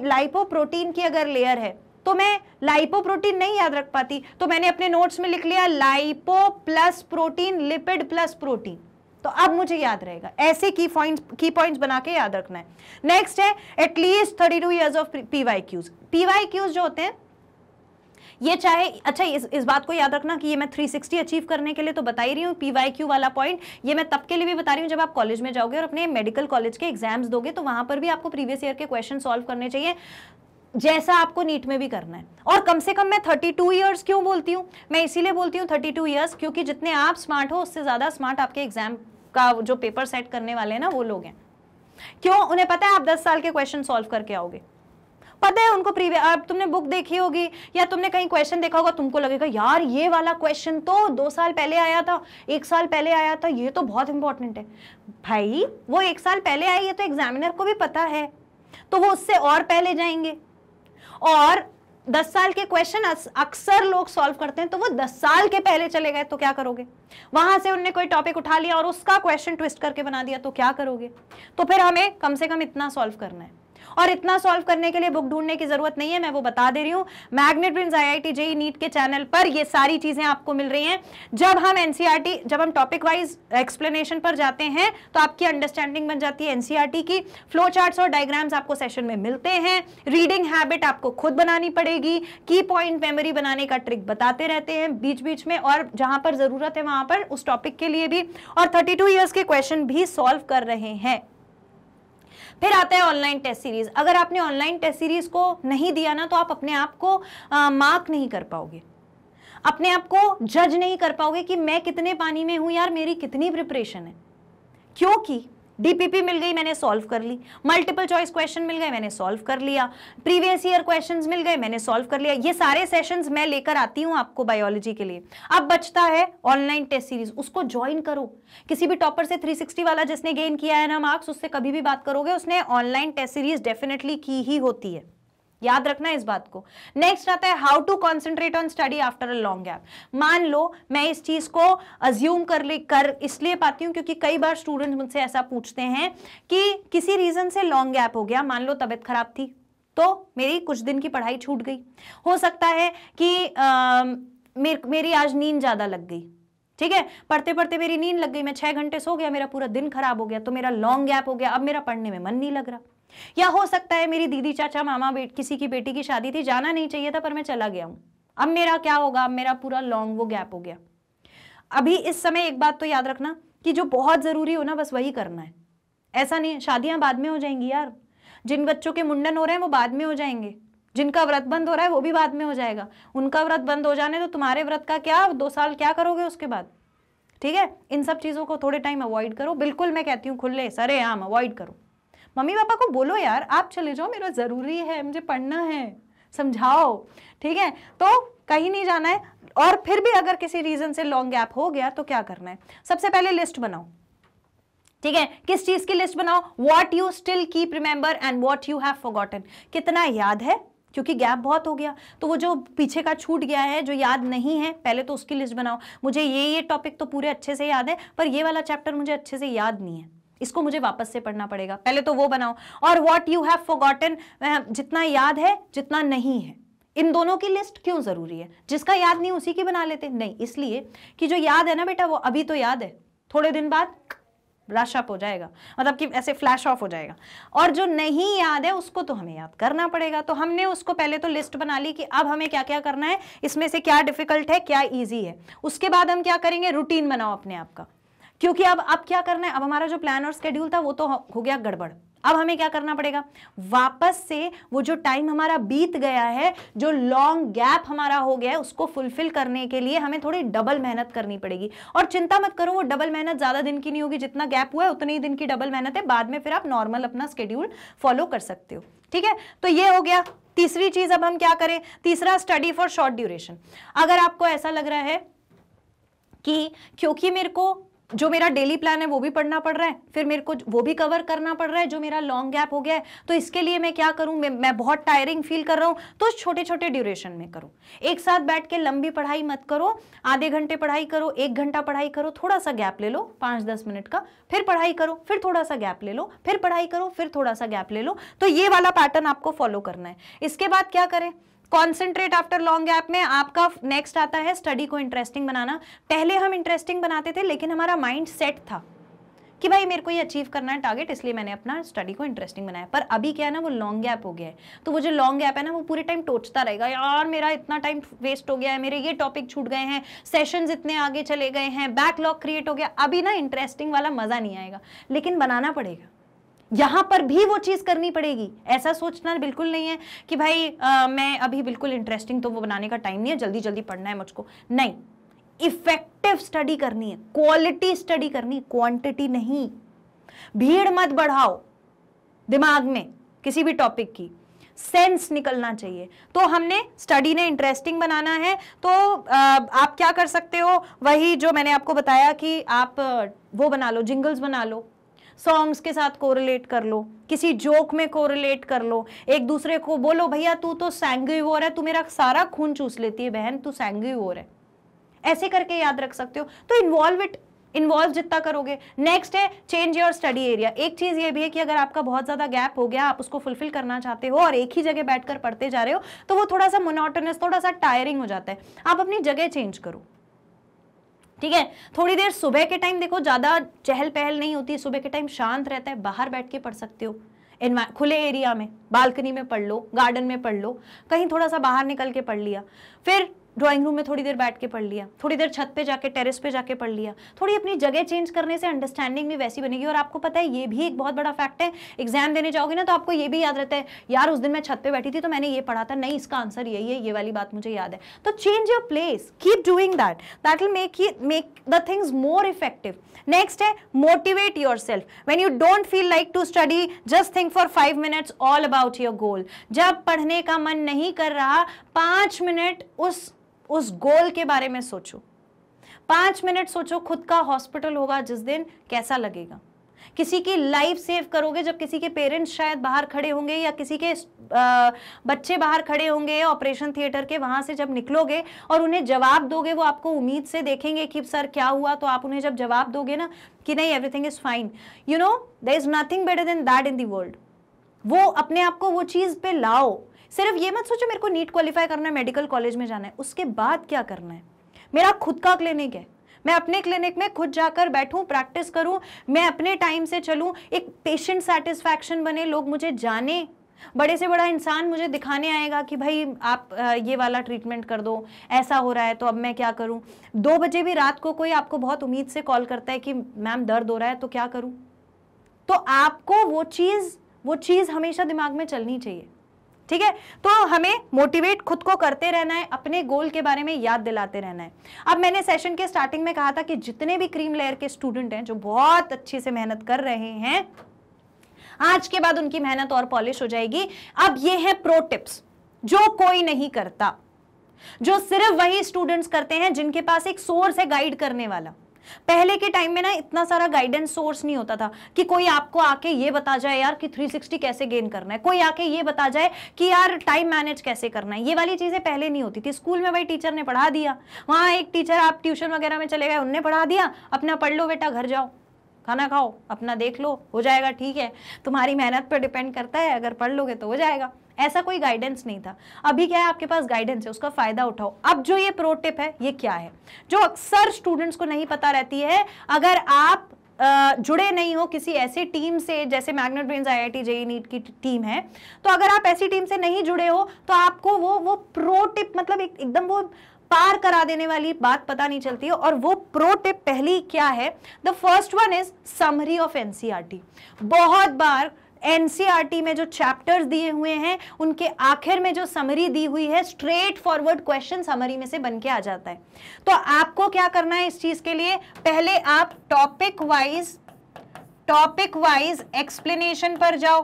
लाइपोप्रोटीन की अगर लेयर है तो मैं लाइपोप्रोटीन नहीं याद रख पाती तो मैंने अपने नोट्स में लिख लिया lipo plus protein lipid plus protein तो अब मुझे याद रहेगा ऐसे की पॉइंट्स की पॉइंट्स बना के याद रखना है नेक्स्ट है at least thirty two years of PYQs PYQs जो होते हैं ये चाहे अच्छा इस, इस बात को याद रखना कि ये मैं 360 अचीव करने के लिए तो बता ही रही हूँ पी वाला पॉइंट ये मैं तब के लिए भी बता रही हूँ जब आप कॉलेज में जाओगे और अपने मेडिकल कॉलेज के एग्जाम्स दोगे तो वहाँ पर भी आपको प्रीवियस ईयर के क्वेश्चन सॉल्व करने चाहिए जैसा आपको नीट में भी करना है और कम से कम मैं 32 इयर्स क्यों बोलती हूँ मैं इसीलिए बोलती हूँ 32 इयर्स क्योंकि जितने आप स्मार्ट हो उससे ज़्यादा स्मार्ट आपके एग्जाम का जो पेपर सेट करने वाले हैं ना वो लोग हैं क्यों उन्हें पता है आप 10 साल के क्वेश्चन सॉल्व करके आओगे पता है उनको प्रीवियस अब तुमने बुक देखी होगी या तुमने कहीं क्वेश्चन देखा होगा तुमको लगेगा यार ये वाला क्वेश्चन तो दो साल पहले आया था एक साल पहले आया था ये तो बहुत इंपॉर्टेंट है भाई वो एक साल पहले आई ये तो एग्जामिनर को भी पता है तो वो उससे और पहले जाएंगे और दस साल के क्वेश्चन अक्सर लोग सॉल्व करते हैं तो वो दस साल के पहले चले गए तो क्या करोगे वहां से उनने कोई टॉपिक उठा लिया और उसका क्वेश्चन ट्विस्ट करके बना दिया तो क्या करोगे तो फिर हमें कम से कम इतना सॉल्व करना है और इतना सॉल्व करने के लिए बुक ढूंढने की जरूरत नहीं है मैं वो बता दे रही हूँ Magnet Brains I JEE NEET के चैनल पर ये सारी चीजें आपको मिल रही हैं जब हम एनसीआर e जब हम टॉपिक वाइज एक्सप्लेनेशन पर जाते हैं तो आपकी अंडरस्टैंडिंग बन जाती है एनसीआर e की फ्लो चार्ट्स और डायग्राम्स आपको सेशन में मिलते हैं रीडिंग हैबिट आपको खुद बनानी पड़ेगी की पॉइंट मेमोरी बनाने का ट्रिक बताते रहते हैं बीच बीच में और जहां पर जरूरत है वहां पर उस टॉपिक के लिए भी और 32 इयर्स के क्वेश्चन भी सॉल्व कर रहे हैं फिर आता है ऑनलाइन टेस्ट सीरीज़ अगर आपने ऑनलाइन टेस्ट सीरीज़ को नहीं दिया ना तो आप अपने आप को मार्क नहीं कर पाओगे अपने आप को जज नहीं कर पाओगे कि मैं कितने पानी में हूं यार मेरी कितनी प्रिपरेशन है क्योंकि डीपीपी मिल गई मैंने सॉल्व कर ली मल्टीपल चॉइस क्वेश्चन मिल गए मैंने सॉल्व कर लिया प्रीवियस ईयर क्वेश्चंस मिल गए मैंने सॉल्व कर लिया ये सारे सेशंस मैं लेकर आती हूँ आपको बायोलॉजी के लिए अब बचता है ऑनलाइन टेस्ट सीरीज उसको ज्वाइन करो किसी भी टॉपर से 360 वाला जिसने गेन किया है ना मार्क्स उससे कभी भी बात करोगे उसने ऑनलाइन टेस्ट सीरीज डेफिनेटली की ही होती है याद रखना इस बात को नेक्स्ट आता है how to concentrate on study after a long gap मान लो मैं इस चीज को अज्यूम कर ले कर इसलिए पाती हूँ क्योंकि कई बार स्टूडेंट मुझसे ऐसा पूछते हैं कि किसी रीजन से लॉन्ग गैप हो गया मान लो तबियत खराब थी तो मेरी कुछ दिन की पढ़ाई छूट गई हो सकता है कि आ, मेर, मेरी आज नींद ज़्यादा लग गई ठीक है पढ़ते पढ़ते मेरी नींद लग गई मैं छह घंटे सो गया मेरा पूरा दिन खराब हो गया तो मेरा लॉन्ग गैप हो गया अब मेरा पढ़ने में मन नहीं लग रहा या हो सकता है मेरी दीदी चाचा मामा बेट किसी की बेटी की शादी थी जाना नहीं चाहिए था पर मैं चला गया हूँ अब मेरा क्या होगा अब मेरा पूरा लॉन्ग वो गैप हो गया अभी इस समय एक बात तो याद रखना कि जो बहुत ज़रूरी हो ना बस वही करना है ऐसा नहीं शादियाँ बाद में हो जाएंगी यार जिन बच्चों के मुंडन हो रहे हैं वो बाद में हो जाएंगे जिनका व्रत बंद हो रहा है वो भी बाद में हो जाएगा उनका व्रत बंद हो जाने तो तुम्हारे व्रत का क्या दो साल क्या करोगे उसके बाद ठीक है इन सब चीज़ों को थोड़े टाइम अवॉइड करो बिल्कुल मैं कहती हूँ खुले सरे आम अवॉइड करो मम्मी पापा को बोलो यार आप चले जाओ मेरा ज़रूरी है मुझे पढ़ना है समझाओ ठीक है तो कहीं नहीं जाना है और फिर भी अगर किसी रीज़न से लॉन्ग गैप हो गया तो क्या करना है सबसे पहले लिस्ट बनाओ ठीक है किस चीज़ की लिस्ट बनाओ what you still keep remember and what you have forgotten कितना याद है क्योंकि गैप बहुत हो गया तो वो जो पीछे का छूट गया है जो याद नहीं है पहले तो उसकी लिस्ट बनाओ मुझे ये ये टॉपिक तो पूरे अच्छे से याद है पर ये वाला चैप्टर मुझे अच्छे से याद नहीं है इसको मुझे वापस से पढ़ना पड़ेगा पहले तो वो बनाओ और वॉट यू हैव फोगॉटन जितना याद है जितना नहीं है इन दोनों की लिस्ट क्यों ज़रूरी है जिसका याद नहीं उसी की बना लेते नहीं इसलिए कि जो याद है ना बेटा वो अभी तो याद है थोड़े दिन बाद रश हो जाएगा मतलब कि ऐसे फ्लैश ऑफ हो जाएगा और जो नहीं याद है उसको तो हमें याद करना पड़ेगा तो हमने उसको पहले तो लिस्ट बना ली कि अब हमें क्या क्या करना है इसमें से क्या डिफिकल्ट है क्या ईजी है उसके बाद हम क्या करेंगे रूटीन बनाओ अपने आप का क्योंकि अब अब क्या करना है अब हमारा जो प्लान और स्केड्यूल था वो तो हो गया गड़बड़ अब हमें क्या करना पड़ेगा वापस से वो जो टाइम हमारा बीत गया है जो लॉन्ग गैप हमारा हो गया है उसको फुलफिल करने के लिए हमें थोड़ी डबल मेहनत करनी पड़ेगी और चिंता मत करो वो डबल मेहनत ज़्यादा दिन की नहीं होगी जितना गैप हुआ है उतने ही दिन की डबल मेहनत है बाद में फिर आप नॉर्मल अपना स्केड्यूल फॉलो कर सकते हो ठीक है तो ये हो गया तीसरी चीज़ अब हम क्या करें तीसरा स्टडी फॉर शॉर्ट ड्यूरेशन अगर आपको ऐसा लग रहा है कि क्योंकि मेरे को जो मेरा डेली प्लान है वो भी पढ़ना पड़ रहा है फिर मेरे को वो भी कवर करना पड़ रहा है जो मेरा लॉन्ग गैप हो गया है तो इसके लिए मैं क्या करूं मैं, मैं बहुत टायरिंग फील कर रहा हूं तो छोटे छोटे ड्यूरेशन में करूँ एक साथ बैठ के लंबी पढ़ाई मत करो आधे घंटे पढ़ाई करो एक घंटा पढ़ाई करो थोड़ा सा गैप ले लो पांच दस मिनट का फिर पढ़ाई करो फिर थोड़ा सा गैप ले लो फिर पढ़ाई करो फिर थोड़ा सा गैप ले लो तो ये वाला पैटर्न आपको फॉलो करना है इसके बाद क्या करें कॉन्सेंट्रेट आफ्टर लॉन्ग गैप में आपका नेक्स्ट आता है स्टडी को इंटरेस्टिंग बनाना पहले हम इंटरेस्टिंग बनाते थे लेकिन हमारा माइंड सेट था कि भाई मेरे को ये अचीव करना है टारगेट इसलिए मैंने अपना स्टडी को इंटरेस्टिंग बनाया पर अभी क्या है ना वो लॉन्ग गैप हो गया है तो वो जो लॉन्ग गैप है ना वो पूरे टाइम टोचता रहेगा यार मेरा इतना टाइम वेस्ट हो गया है मेरे ये टॉपिक छूट गए हैं सेशंस इतने आगे चले गए हैं बैकलॉग क्रिएट हो गया अभी ना इंटरेस्टिंग वाला मज़ा नहीं आएगा लेकिन बनाना पड़ेगा यहां पर भी वो चीज़ करनी पड़ेगी ऐसा सोचना बिल्कुल नहीं है कि भाई आ, मैं अभी बिल्कुल इंटरेस्टिंग तो वो बनाने का टाइम नहीं है जल्दी जल्दी पढ़ना है मुझको नहीं इफेक्टिव स्टडी करनी है क्वालिटी स्टडी करनी क्वांटिटी नहीं भीड़ मत बढ़ाओ दिमाग में किसी भी टॉपिक की सेंस निकलना चाहिए तो हमने स्टडी ने इंटरेस्टिंग बनाना है तो आप क्या कर सकते हो वही जो मैंने आपको बताया कि आप वो बना लो जिंगल्स बना लो सॉन्ग्स के साथ कोरिलेट कर लो किसी जोक में कोरिलेट कर लो एक दूसरे को बोलो भैया तू तो सैंग्यूवोर है तू मेरा सारा खून चूस लेती है बहन तू सैंग्यूवोर है ऐसे करके याद रख सकते हो तो इन्वॉल्व इट इन्वॉल्व जितना करोगे नेक्स्ट है चेंज योर स्टडी एरिया एक चीज़ ये भी है कि अगर आपका बहुत ज़्यादा गैप हो गया आप उसको फुलफिल करना चाहते हो और एक ही जगह बैठकर पढ़ते जा रहे हो तो वो थोड़ा सा मोनोटोनस थोड़ा सा टायरिंग हो जाता है आप अपनी जगह चेंज करो ठीक है थोड़ी देर सुबह के टाइम देखो ज़्यादा चहल पहल नहीं होती सुबह के टाइम शांत रहता है बाहर बैठ के पढ़ सकते हो इन्वा खुले एरिया में बालकनी में पढ़ लो गार्डन में पढ़ लो कहीं थोड़ा सा बाहर निकल के पढ़ लिया फिर ड्राइंग रूम में थोड़ी देर बैठ के पढ़ लिया थोड़ी देर छत पे जाके टेरेस पे जाके पढ़ लिया थोड़ी अपनी जगह चेंज करने से अंडरस्टैंडिंग भी वैसी बनेगी और आपको पता है ये भी एक बहुत बड़ा फैक्ट है एग्जाम देने जाओगे ना तो आपको ये भी याद रहता है यार उस दिन मैं छत पर बैठी थी तो मैंने ये पढ़ा था नहीं इसका आंसर यही है ये वाली बात मुझे याद है तो change your place keep doing that that will make make the things more effective next है motivate yourself when you don't feel like to study just think for five minutes all about your goal जब पढ़ने का मन नहीं कर रहा पांच minute उस उस गोल के बारे में सोचो पांच मिनट सोचो खुद का हॉस्पिटल होगा जिस दिन कैसा लगेगा किसी की लाइफ सेव करोगे जब किसी के पेरेंट्स शायद बाहर खड़े होंगे या किसी के बच्चे बाहर खड़े होंगे ऑपरेशन थिएटर के वहां से जब निकलोगे और उन्हें जवाब दोगे वो आपको उम्मीद से देखेंगे कि सर क्या हुआ तो आप उन्हें जब जवाब दोगे ना कि नहीं everything is fine you know there is nothing better than that in the world वो अपने आप को वो चीज़ पे लाओ सिर्फ ये मत सोचो मेरे को नीट क्वालिफाई करना है मेडिकल कॉलेज में जाना है उसके बाद क्या करना है मेरा खुद का क्लिनिक है मैं अपने क्लिनिक में खुद जाकर बैठूं प्रैक्टिस करूं मैं अपने टाइम से चलूं एक पेशेंट सेटिस्फैक्शन बने लोग मुझे जाने बड़े से बड़ा इंसान मुझे दिखाने आएगा कि भाई आप ये वाला ट्रीटमेंट कर दो ऐसा हो रहा है तो अब मैं क्या करूं दो बजे भी रात को कोई आपको बहुत उम्मीद से कॉल करता है कि मैम दर्द हो रहा है तो क्या करूं तो आपको वो चीज़ वो चीज़ हमेशा दिमाग में चलनी चाहिए ठीक है तो हमें मोटिवेट खुद को करते रहना है अपने गोल के बारे में याद दिलाते रहना है अब मैंने सेशन के स्टार्टिंग में कहा था कि जितने भी क्रीम लेयर के स्टूडेंट हैं जो बहुत अच्छे से मेहनत कर रहे हैं आज के बाद उनकी मेहनत और पॉलिश हो जाएगी अब ये है प्रो टिप्स जो कोई नहीं करता जो सिर्फ वही स्टूडेंट्स करते हैं जिनके पास एक सोर्स है गाइड करने वाला पहले के टाइम में ना इतना सारा गाइडेंस सोर्स नहीं होता था कि कोई आपको आके ये बता जाए यार कि 360 कैसे गेन करना है कोई आके ये बता जाए कि यार टाइम मैनेज कैसे करना है ये वाली चीज़ें पहले नहीं होती थी स्कूल में भाई टीचर ने पढ़ा दिया वहां एक टीचर आप ट्यूशन वगैरह में चले गए उनने पढ़ा दिया अपना पढ़ लो बेटा घर जाओ खाना खाओ अपना देख लो हो जाएगा ठीक है तुम्हारी मेहनत पर डिपेंड करता है अगर पढ़ लोगे तो हो जाएगा ऐसा कोई गाइडेंस नहीं था अभी क्या है आपके पास गाइडेंस है उसका फायदा उठाओ अब जो ये प्रो टिप है ये क्या है जो अक्सर स्टूडेंट्स को नहीं पता रहती है अगर आप जुड़े नहीं हो किसी ऐसे टीम से जैसे Magnet Brains I I JEE NEET की टीम है तो अगर आप ऐसी टीम से नहीं जुड़े हो तो आपको वो वो प्रो टिप मतलब एक, एकदम वो पार करा देने वाली बात पता नहीं चलती है और वो प्रो टिप पहली क्या है the first one is summary of NCERT बहुत बार एनसीईआरटी में जो चैप्टर्स दिए हुए हैं उनके आखिर में जो समरी दी हुई है स्ट्रेट फॉरवर्ड क्वेश्चन समरी में से बन के आ जाता है तो आपको क्या करना है इस चीज के लिए पहले आप topic wise topic wise explanation पर जाओ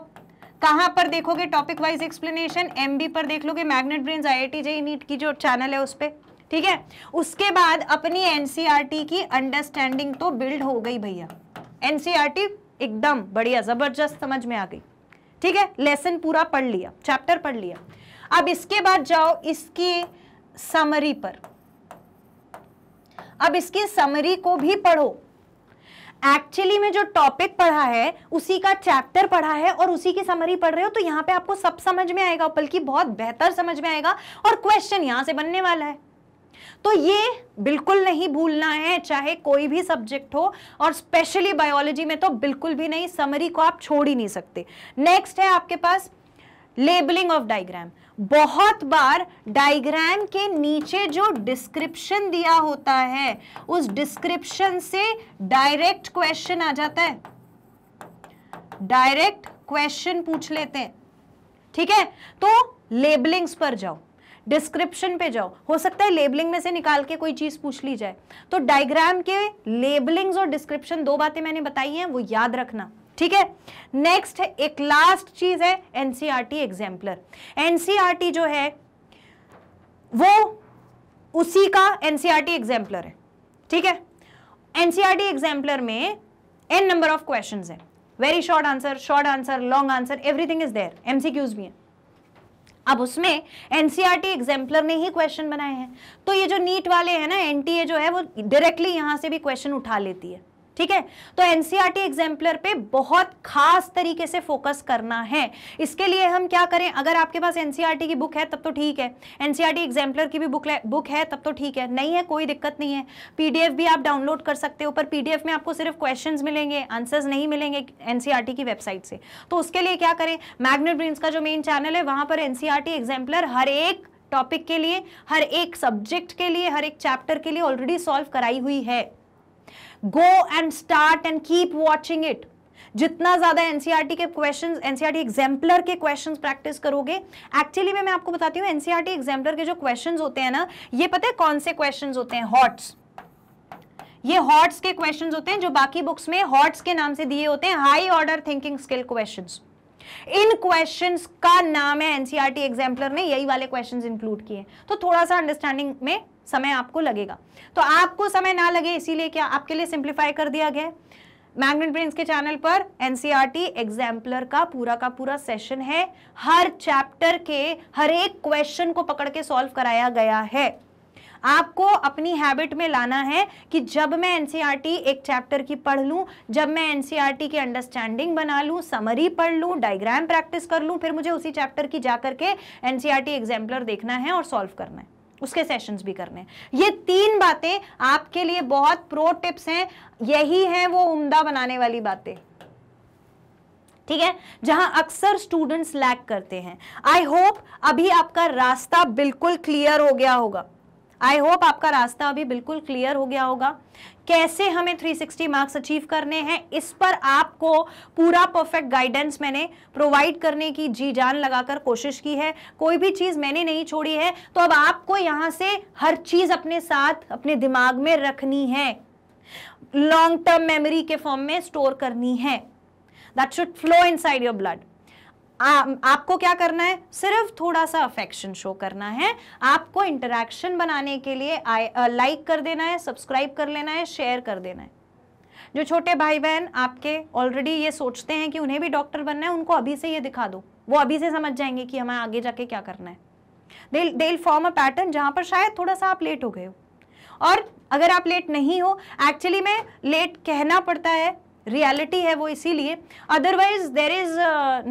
कहां पर देखोगे टॉपिक वाइज एक्सप्लेनेशन एमबी पर देख लोगे Magnet Brain I I JEE NEET की जो चैनल है उस पर ठीक है उसके बाद अपनी एनसीआरटी e की अंडरस्टैंडिंग तो बिल्ड हो गई भैया एनसीआरटी एकदम बढ़िया जबरदस्त समझ में आ गई ठीक है लेसन पूरा पढ़ लिया चैप्टर पढ़ लिया अब इसके बाद जाओ इसकी समरी पर अब इसकी समरी को भी पढ़ो एक्चुअली में जो टॉपिक पढ़ा है उसी का चैप्टर पढ़ा है और उसी की समरी पढ़ रहे हो तो यहां पे आपको सब समझ में आएगा बल्कि बहुत बेहतर समझ में आएगा और क्वेश्चन यहां से बनने वाला है तो ये बिल्कुल नहीं भूलना है चाहे कोई भी सब्जेक्ट हो और स्पेशली बायोलॉजी में तो बिल्कुल भी नहीं समरी को आप छोड़ ही नहीं सकते नेक्स्ट है आपके पास लेबलिंग ऑफ डायग्राम बहुत बार डायग्राम के नीचे जो डिस्क्रिप्शन दिया होता है उस डिस्क्रिप्शन से डायरेक्ट क्वेश्चन आ जाता है डायरेक्ट क्वेश्चन पूछ लेते हैं ठीक है तो लेबलिंग्स पर जाओ डिस्क्रिप्शन पे जाओ हो सकता है लेबलिंग में से निकाल के कोई चीज़ पूछ ली जाए तो डायग्राम के लेबलिंग्स और डिस्क्रिप्शन दो बातें मैंने बताई हैं वो याद रखना ठीक है नेक्स्ट है एक लास्ट चीज है एनसीईआरटी एग्जाम्पलर एनसीईआरटी जो है वो उसी का एनसीआरटी एग्जाम्पलर e है ठीक है एनसीआरटी एग्जाम्पलर e में एन नंबर ऑफ क्वेश्चन है very short answer short answer long answer everything is there MCQs भी हैं अब उसमें एनसीईआरटी एग्जाम्पलर e ने ही क्वेश्चन बनाए हैं तो ये जो नीट वाले हैं ना एनटीए जो है वो डायरेक्टली यहां से भी क्वेश्चन उठा लेती है ठीक है तो एनसीआरटी एग्जाम्पलर e पे बहुत खास तरीके से फोकस करना है इसके लिए हम क्या करें अगर आपके पास एनसीआरटी e की बुक है तब तो ठीक है एनसीआरटी एग्जाम्पलर e की भी बुक बुक है तब तो ठीक है नहीं है कोई दिक्कत नहीं है पीडीएफ भी आप डाउनलोड कर सकते हो पर पीडीएफ में आपको सिर्फ क्वेश्चन मिलेंगे आंसर्स नहीं मिलेंगे एनसीआरटी की वेबसाइट से तो उसके लिए क्या करें मैग्नेट ब्रिंस का जो मेन चैनल है वहां पर एनसीआरटी एग्जाम्पलर हर एक टॉपिक के लिए हर एक सब्जेक्ट के लिए हर एक चैप्टर के लिए ऑलरेडी सॉल्व कराई हुई है go and start and keep watching it जितना ज्यादा एनसीईआरटी e के क्वेश्चंस एनसीईआरटी एग्जाम्पलर के क्वेश्चंस प्रैक्टिस करोगे एक्चुअली में मैं आपको बताती हूँ एनसीईआरटी एग्जाम्पलर e के जो क्वेश्चंस होते हैं ना ये पता है कौन से क्वेश्चंस होते हैं हॉट्स ये हॉट्स के क्वेश्चंस होते हैं जो बाकी बुक्स में हॉट्स के नाम से दिए होते हैं high order thinking skill question इन क्वेश्चन का नाम है एनसीआरटी एग्जाम्पलर ने यही वाले क्वेश्चन इंक्लूड किए तो थोड़ा सा अंडरस्टैंडिंग में समय आपको लगेगा तो आपको समय ना लगे इसीलिए क्या आपके लिए सिंप्लीफाई कर दिया गया मैग्नेट ब्रेन्स के चैनल पर एनसीआरटी एग्जाम्पलर e का पूरा का पूरा सेशन है हर चैप्टर के हर एक क्वेश्चन को पकड़ के सॉल्व कराया गया है आपको अपनी हैबिट में लाना है कि जब मैं एनसीईआरटी e एक चैप्टर की पढ़ लूं जब मैं एनसीईआरटी e की अंडरस्टैंडिंग बना लूं समरी पढ़ लूं डायग्राम प्रैक्टिस कर लूं फिर मुझे उसी चैप्टर की जाकर के एनसीईआरटी एग्जाम्पलर देखना है और सॉल्व करना है उसके सेशंस भी करने ये तीन बातें आपके लिए बहुत प्रो टिप्स हैं यही हैं वो उम्दा बनाने वाली बातें ठीक है जहां अक्सर स्टूडेंट्स लैक करते हैं आई होप अभी आपका रास्ता बिल्कुल क्लियर हो गया होगा आई होप आपका रास्ता अभी बिल्कुल क्लियर हो गया होगा कैसे हमें 360 मार्क्स अचीव करने हैं इस पर आपको पूरा परफेक्ट गाइडेंस मैंने प्रोवाइड करने की जी जान लगाकर कोशिश की है कोई भी चीज़ मैंने नहीं छोड़ी है तो अब आपको यहां से हर चीज़ अपने साथ अपने दिमाग में रखनी है लॉन्ग टर्म मेमोरी के फॉर्म में स्टोर करनी है that should flow inside your blood आ, आपको क्या करना है सिर्फ थोड़ा सा अफेक्शन शो करना है आपको इंटरेक्शन बनाने के लिए लाइक कर देना है सब्सक्राइब कर लेना है शेयर कर देना है जो छोटे भाई बहन आपके ऑलरेडी ये सोचते हैं कि उन्हें भी डॉक्टर बनना है उनको अभी से ये दिखा दो वो अभी से समझ जाएंगे कि हमें आगे जाके क्या करना है दे दे फॉर्म अ पैटर्न जहाँ पर शायद थोड़ा सा आप लेट हो गए हो और अगर आप लेट नहीं हो एक्चुअली में लेट कहना पड़ता है रियलिटी है वो इसीलिए otherwise there is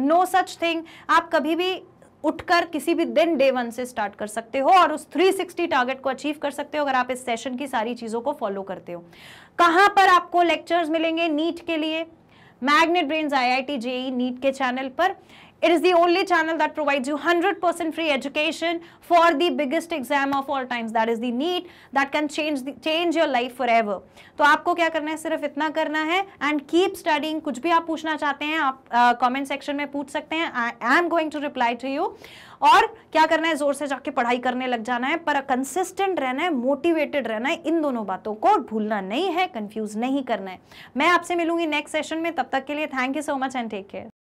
no such thing आप कभी भी उठकर किसी भी दिन डे वन से स्टार्ट कर सकते हो और उस 360 टारगेट को अचीव कर सकते हो अगर आप इस सेशन की सारी चीज़ों को फॉलो करते हो कहां पर आपको लेक्चर्स मिलेंगे नीट के लिए magnet brains IIT JEE NEET के चैनल पर It is the only channel that provides you 100% free education for the biggest exam of all times that is the neat that can change the, change your life forever. to तो आपको क्या करना है सिर्फ इतना करना है एंड कीप स्टडिंग कुछ भी आप पूछना चाहते हैं आप कमेंट uh, सेक्शन में पूछ सकते हैं I am going to reply to you और क्या करना है जोर से जाके पढ़ाई करने लग जाना है पर कंसिस्टेंट रहना है मोटिवेटेड रहना है इन दोनों बातों को भूलना नहीं है कंफ्यूज नहीं करना है मैं आपसे मिलूंगी नेक्स्ट सेशन में तब तक के लिए thank you so much and take care